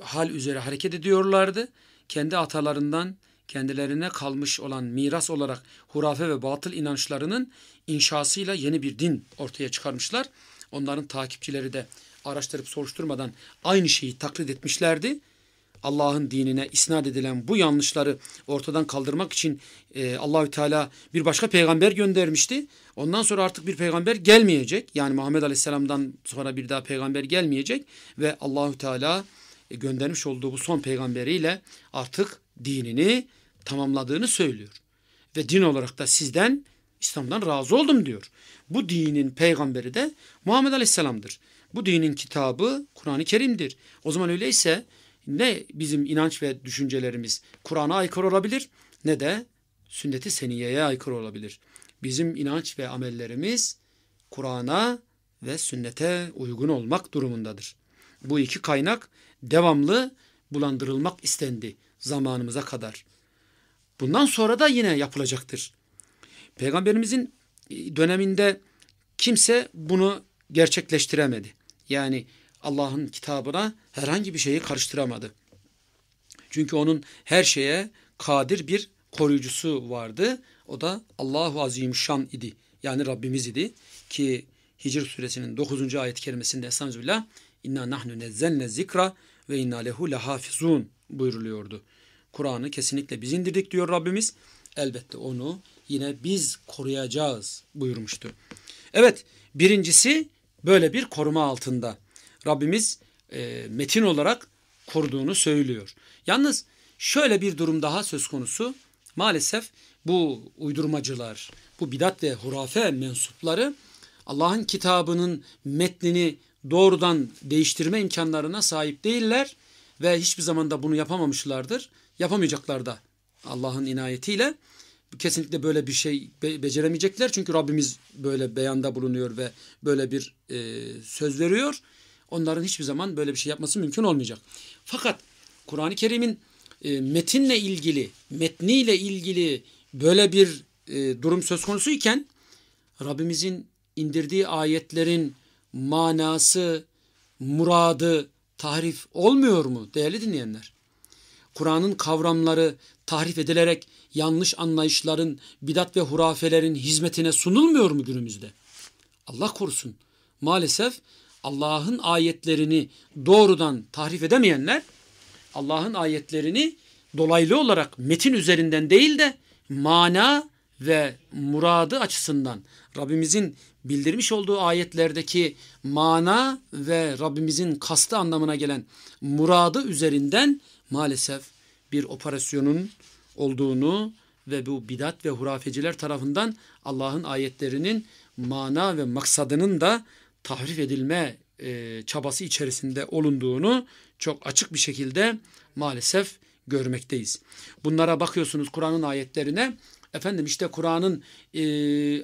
hal üzere hareket ediyorlardı. Kendi atalarından kendilerine kalmış olan miras olarak hurafe ve batıl inançlarının inşasıyla yeni bir din ortaya çıkarmışlar. Onların takipçileri de araştırıp soruşturmadan aynı şeyi taklit etmişlerdi. Allah'ın dinine isnat edilen bu yanlışları ortadan kaldırmak için e, Allahü Teala bir başka peygamber göndermişti. Ondan sonra artık bir peygamber gelmeyecek. Yani Muhammed Aleyhisselam'dan sonra bir daha peygamber gelmeyecek ve Allahü Teala e, göndermiş olduğu bu son peygamberiyle artık dinini tamamladığını söylüyor. Ve din olarak da sizden İslam'dan razı oldum diyor. Bu dinin peygamberi de Muhammed Aleyhisselam'dır. Bu dinin kitabı Kur'an-ı Kerim'dir. O zaman öyleyse ne bizim inanç ve düşüncelerimiz Kur'an'a aykırı olabilir ne de sünneti seniyeye aykırı olabilir. Bizim inanç ve amellerimiz Kur'an'a ve sünnete uygun olmak durumundadır. Bu iki kaynak devamlı bulandırılmak istendi zamanımıza kadar. Bundan sonra da yine yapılacaktır. Peygamberimizin e, döneminde kimse bunu gerçekleştiremedi. Yani Allah'ın kitabına herhangi bir şeyi karıştıramadı. Çünkü onun her şeye kadir bir koruyucusu vardı. O da Allahu Azimüşşan idi. Yani Rabbimiz idi ki Hicr suresinin 9. ayet-i kerimesinde Estağfirullah İnna nahnu nezzelne zikra ve inna lehu lehafizun buyuruluyordu. Kur'an'ı kesinlikle biz indirdik diyor Rabbimiz. Elbette onu yine biz koruyacağız buyurmuştu. Evet birincisi böyle bir koruma altında. Rabbimiz e, metin olarak koruduğunu söylüyor. Yalnız şöyle bir durum daha söz konusu. Maalesef bu uydurmacılar, bu bidat ve hurafe mensupları Allah'ın kitabının metnini doğrudan değiştirme imkanlarına sahip değiller ve hiçbir zaman da bunu yapamamışlardır. Yapamayacaklar da Allah'ın inayetiyle. Kesinlikle böyle bir şey be- beceremeyecekler çünkü Rabbimiz böyle beyanda bulunuyor ve böyle bir e, söz veriyor. Onların hiçbir zaman böyle bir şey yapması mümkün olmayacak. Fakat Kur'an-ı Kerim'in e, metinle ilgili, metniyle ilgili böyle bir e, durum söz konusu iken Rabbimizin indirdiği ayetlerin manası, muradı tahrif olmuyor mu değerli dinleyenler? Kur'an'ın kavramları tahrif edilerek yanlış anlayışların, bidat ve hurafelerin hizmetine sunulmuyor mu günümüzde? Allah korusun. Maalesef Allah'ın ayetlerini doğrudan tahrif edemeyenler Allah'ın ayetlerini dolaylı olarak metin üzerinden değil de mana ve muradı açısından Rabbimizin bildirmiş olduğu ayetlerdeki mana ve Rabbimizin kastı anlamına gelen muradı üzerinden maalesef bir operasyonun olduğunu ve bu bidat ve hurafeciler tarafından Allah'ın ayetlerinin mana ve maksadının da tahrif edilme e, çabası içerisinde olunduğunu çok açık bir şekilde maalesef görmekteyiz. Bunlara bakıyorsunuz Kur'an'ın ayetlerine. Efendim işte Kur'an'ın e,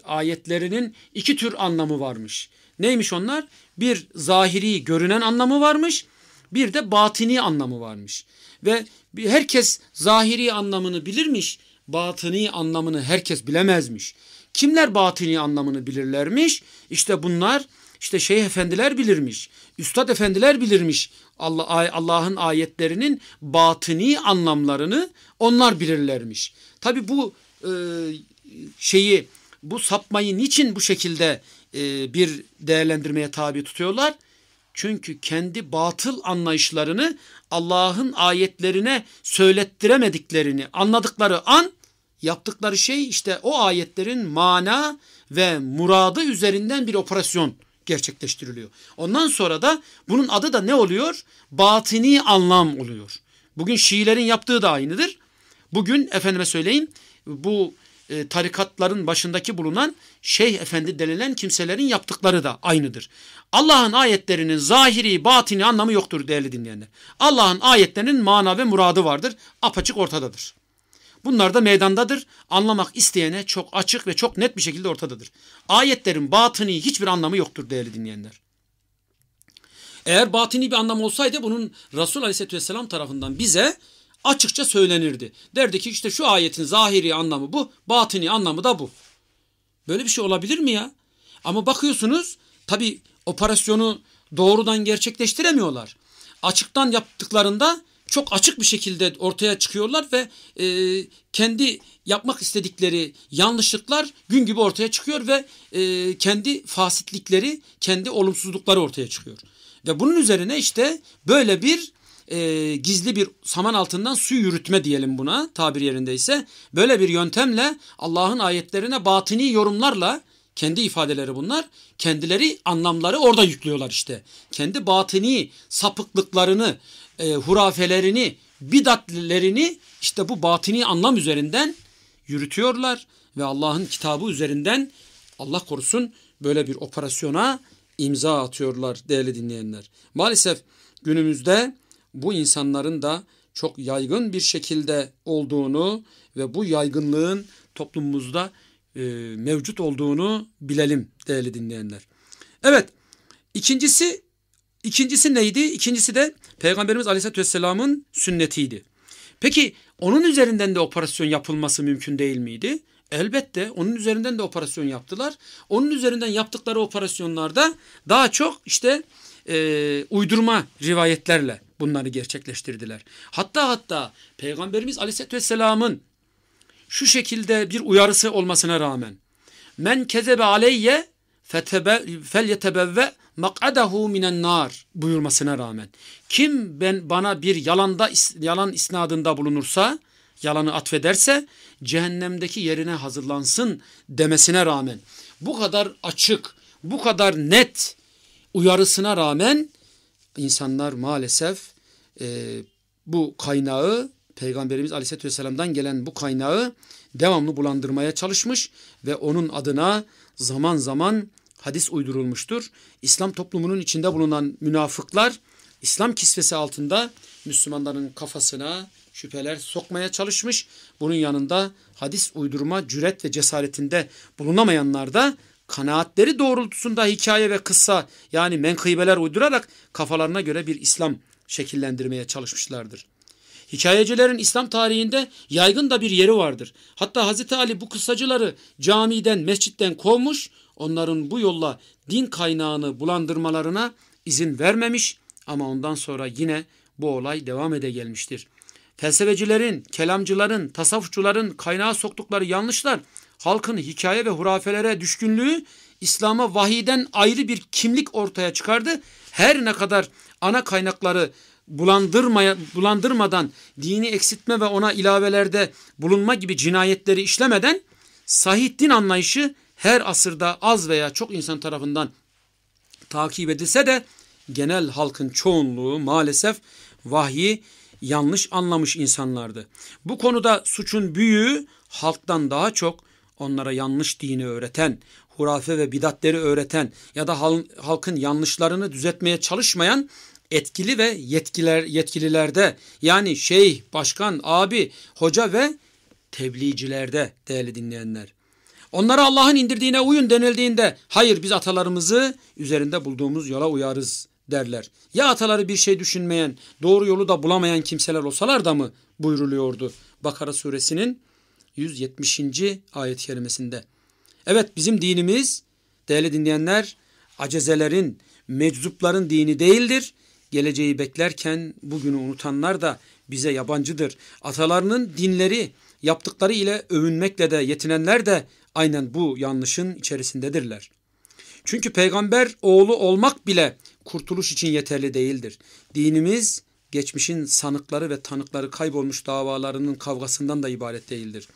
ayetlerinin iki tür anlamı varmış. Neymiş onlar? Bir zahiri görünen anlamı varmış. Bir de batini anlamı varmış. Ve herkes zahiri anlamını bilirmiş. Batini anlamını herkes bilemezmiş. Kimler batini anlamını bilirlermiş? İşte bunlar işte şeyh efendiler bilirmiş, üstad efendiler bilirmiş Allah, Allah'ın ayetlerinin batini anlamlarını onlar bilirlermiş. Tabi bu e, şeyi, bu sapmayı niçin bu şekilde e, bir değerlendirmeye tabi tutuyorlar? Çünkü kendi batıl anlayışlarını Allah'ın ayetlerine söylettiremediklerini anladıkları an yaptıkları şey işte o ayetlerin mana ve muradı üzerinden bir operasyon gerçekleştiriliyor. Ondan sonra da bunun adı da ne oluyor? Batini anlam oluyor. Bugün Şiilerin yaptığı da aynıdır. Bugün efendime söyleyeyim bu e, tarikatların başındaki bulunan şeyh efendi denilen kimselerin yaptıkları da aynıdır. Allah'ın ayetlerinin zahiri, batini anlamı yoktur değerli dinleyenler. Allah'ın ayetlerinin mana ve muradı vardır. Apaçık ortadadır. Bunlar da meydandadır. Anlamak isteyene çok açık ve çok net bir şekilde ortadadır. Ayetlerin batını hiçbir anlamı yoktur değerli dinleyenler. Eğer batini bir anlam olsaydı bunun Resul Aleyhisselatü Vesselam tarafından bize açıkça söylenirdi. Derdi ki işte şu ayetin zahiri anlamı bu, batini anlamı da bu. Böyle bir şey olabilir mi ya? Ama bakıyorsunuz tabi operasyonu doğrudan gerçekleştiremiyorlar. Açıktan yaptıklarında çok açık bir şekilde ortaya çıkıyorlar ve e, kendi yapmak istedikleri yanlışlıklar gün gibi ortaya çıkıyor ve e, kendi fasitlikleri, kendi olumsuzlukları ortaya çıkıyor. Ve bunun üzerine işte böyle bir e, gizli bir saman altından su yürütme diyelim buna tabir yerindeyse. Böyle bir yöntemle Allah'ın ayetlerine batini yorumlarla kendi ifadeleri bunlar. Kendileri anlamları orada yüklüyorlar işte. Kendi batini, sapıklıklarını, e, hurafelerini, bidatlerini işte bu batini anlam üzerinden yürütüyorlar. Ve Allah'ın kitabı üzerinden Allah korusun böyle bir operasyona imza atıyorlar değerli dinleyenler. Maalesef günümüzde bu insanların da çok yaygın bir şekilde olduğunu ve bu yaygınlığın toplumumuzda e, mevcut olduğunu bilelim değerli dinleyenler. Evet ikincisi ikincisi neydi? İkincisi de Peygamberimiz Aleyhisselatü Vesselam'ın sünnetiydi. Peki onun üzerinden de operasyon yapılması mümkün değil miydi? Elbette onun üzerinden de operasyon yaptılar. Onun üzerinden yaptıkları operasyonlarda daha çok işte e, uydurma rivayetlerle bunları gerçekleştirdiler. Hatta hatta Peygamberimiz Aleyhisselatü Vesselam'ın şu şekilde bir uyarısı olmasına rağmen men kezebe aleyye felyetebevve mak'adehu minen nar buyurmasına rağmen kim ben bana bir yalanda yalan isnadında bulunursa yalanı atfederse cehennemdeki yerine hazırlansın demesine rağmen bu kadar açık bu kadar net uyarısına rağmen insanlar maalesef e, bu kaynağı Peygamberimiz Aleyhisselatü Vesselam'dan gelen bu kaynağı devamlı bulandırmaya çalışmış ve onun adına zaman zaman hadis uydurulmuştur. İslam toplumunun içinde bulunan münafıklar İslam kisvesi altında Müslümanların kafasına şüpheler sokmaya çalışmış. Bunun yanında hadis uydurma cüret ve cesaretinde bulunamayanlar da kanaatleri doğrultusunda hikaye ve kıssa yani menkıbeler uydurarak kafalarına göre bir İslam şekillendirmeye çalışmışlardır. Hikayecilerin İslam tarihinde yaygın da bir yeri vardır. Hatta Hazreti Ali bu kısacıları camiden, mescitten kovmuş, onların bu yolla din kaynağını bulandırmalarına izin vermemiş ama ondan sonra yine bu olay devam ede gelmiştir. Felsefecilerin, kelamcıların, tasavvufçuların kaynağa soktukları yanlışlar, halkın hikaye ve hurafelere düşkünlüğü İslam'a vahiden ayrı bir kimlik ortaya çıkardı. Her ne kadar ana kaynakları bulandırmaya, bulandırmadan dini eksiltme ve ona ilavelerde bulunma gibi cinayetleri işlemeden sahih din anlayışı her asırda az veya çok insan tarafından takip edilse de genel halkın çoğunluğu maalesef vahyi yanlış anlamış insanlardı. Bu konuda suçun büyüğü halktan daha çok onlara yanlış dini öğreten, hurafe ve bidatleri öğreten ya da halkın yanlışlarını düzeltmeye çalışmayan etkili ve yetkiler yetkililerde yani şey başkan, abi, hoca ve tebliğcilerde değerli dinleyenler. Onlara Allah'ın indirdiğine uyun denildiğinde hayır biz atalarımızı üzerinde bulduğumuz yola uyarız derler. Ya ataları bir şey düşünmeyen, doğru yolu da bulamayan kimseler olsalar da mı buyruluyordu Bakara suresinin 170. ayet-i kerimesinde. Evet bizim dinimiz değerli dinleyenler acezelerin, meczupların dini değildir. Geleceği beklerken bugünü unutanlar da bize yabancıdır. Atalarının dinleri, yaptıkları ile övünmekle de yetinenler de aynen bu yanlışın içerisindedirler. Çünkü peygamber oğlu olmak bile kurtuluş için yeterli değildir. Dinimiz geçmişin sanıkları ve tanıkları kaybolmuş davalarının kavgasından da ibaret değildir.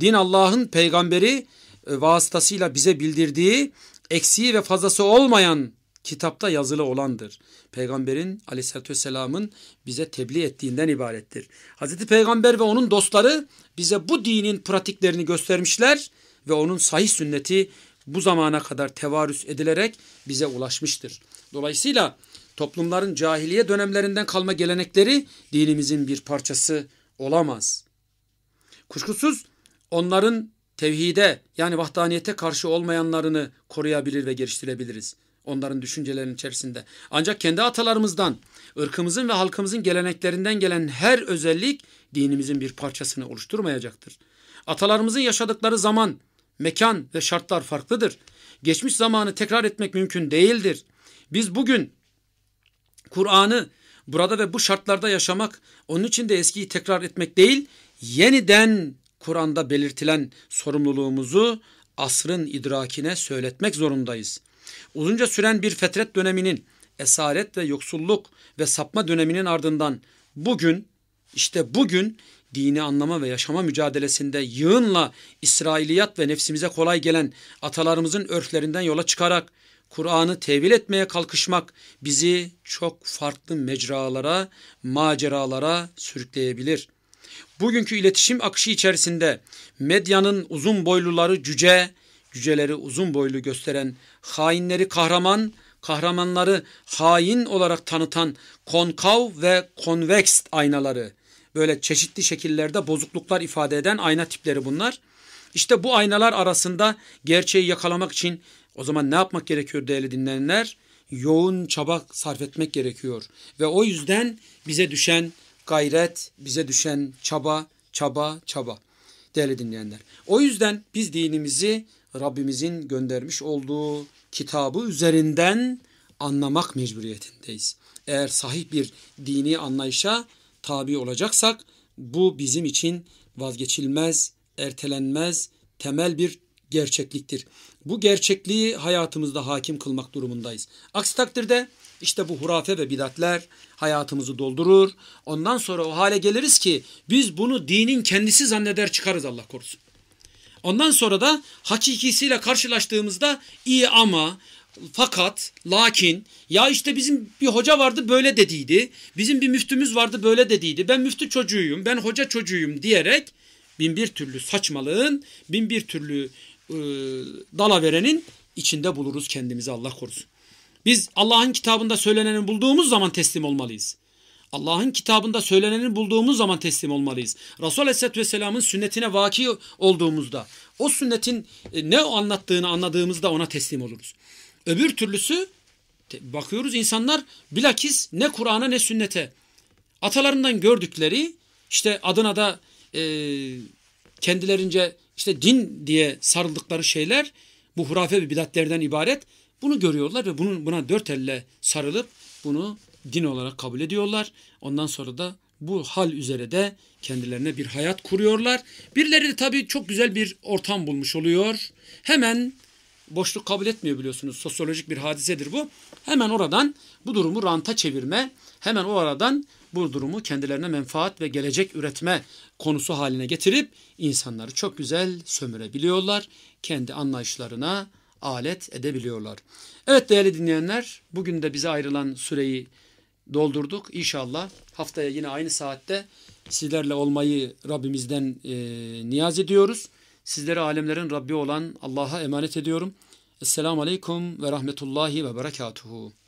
Din Allah'ın peygamberi e, vasıtasıyla bize bildirdiği eksiği ve fazlası olmayan kitapta yazılı olandır. Peygamberin aleyhissalatü vesselamın bize tebliğ ettiğinden ibarettir. Hazreti Peygamber ve onun dostları bize bu dinin pratiklerini göstermişler ve onun sahih sünneti bu zamana kadar tevarüs edilerek bize ulaşmıştır. Dolayısıyla toplumların cahiliye dönemlerinden kalma gelenekleri dinimizin bir parçası olamaz. Kuşkusuz onların tevhide yani vahdaniyete karşı olmayanlarını koruyabilir ve geliştirebiliriz onların düşüncelerinin içerisinde. Ancak kendi atalarımızdan, ırkımızın ve halkımızın geleneklerinden gelen her özellik dinimizin bir parçasını oluşturmayacaktır. Atalarımızın yaşadıkları zaman, mekan ve şartlar farklıdır. Geçmiş zamanı tekrar etmek mümkün değildir. Biz bugün Kur'an'ı burada ve bu şartlarda yaşamak, onun için de eskiyi tekrar etmek değil, yeniden Kur'an'da belirtilen sorumluluğumuzu asrın idrakine söyletmek zorundayız. Uzunca süren bir fetret döneminin esaret ve yoksulluk ve sapma döneminin ardından bugün işte bugün dini anlama ve yaşama mücadelesinde yığınla İsrailiyat ve nefsimize kolay gelen atalarımızın örflerinden yola çıkarak Kur'an'ı tevil etmeye kalkışmak bizi çok farklı mecralara, maceralara sürükleyebilir. Bugünkü iletişim akışı içerisinde medyanın uzun boyluları cüce, yüceleri uzun boylu gösteren, hainleri kahraman, kahramanları hain olarak tanıtan konkav ve konveks aynaları. Böyle çeşitli şekillerde bozukluklar ifade eden ayna tipleri bunlar. İşte bu aynalar arasında gerçeği yakalamak için o zaman ne yapmak gerekiyor değerli dinleyenler? Yoğun çaba sarf etmek gerekiyor. Ve o yüzden bize düşen gayret, bize düşen çaba, çaba, çaba değerli dinleyenler. O yüzden biz dinimizi Rabbimizin göndermiş olduğu kitabı üzerinden anlamak mecburiyetindeyiz. Eğer sahih bir dini anlayışa tabi olacaksak bu bizim için vazgeçilmez, ertelenmez, temel bir gerçekliktir. Bu gerçekliği hayatımızda hakim kılmak durumundayız. Aksi takdirde işte bu hurafe ve bidatler hayatımızı doldurur. Ondan sonra o hale geliriz ki biz bunu dinin kendisi zanneder çıkarız Allah korusun. Ondan sonra da hakikisiyle karşılaştığımızda iyi ama fakat, lakin, ya işte bizim bir hoca vardı böyle dediydi, bizim bir müftümüz vardı böyle dediydi, ben müftü çocuğuyum, ben hoca çocuğuyum diyerek bin bir türlü saçmalığın, bin bir türlü e, ıı, dalaverenin içinde buluruz kendimizi Allah korusun. Biz Allah'ın kitabında söylenenin bulduğumuz zaman teslim olmalıyız. Allah'ın kitabında söyleneni bulduğumuz zaman teslim olmalıyız. Resul Aleyhisselatü Vesselam'ın sünnetine vaki olduğumuzda, o sünnetin e, ne anlattığını anladığımızda ona teslim oluruz. Öbür türlüsü bakıyoruz insanlar bilakis ne Kur'an'a ne sünnete atalarından gördükleri işte adına da e, kendilerince işte din diye sarıldıkları şeyler bu hurafe ve bidatlerden ibaret. Bunu görüyorlar ve bunun buna dört elle sarılıp bunu din olarak kabul ediyorlar. Ondan sonra da bu hal üzere de kendilerine bir hayat kuruyorlar. Birileri de tabii çok güzel bir ortam bulmuş oluyor. Hemen boşluk kabul etmiyor biliyorsunuz. Sosyolojik bir hadisedir bu. Hemen oradan bu durumu ranta çevirme, hemen oradan bu durumu kendilerine menfaat ve gelecek üretme konusu haline getirip insanları çok güzel sömürebiliyorlar. Kendi anlayışlarına alet edebiliyorlar. Evet değerli dinleyenler, bugün de bize ayrılan süreyi doldurduk. İnşallah haftaya yine aynı saatte sizlerle olmayı Rabbimizden e, niyaz ediyoruz. Sizleri alemlerin Rabbi olan Allah'a emanet ediyorum. Esselamu Aleyküm ve Rahmetullahi ve Berekatuhu.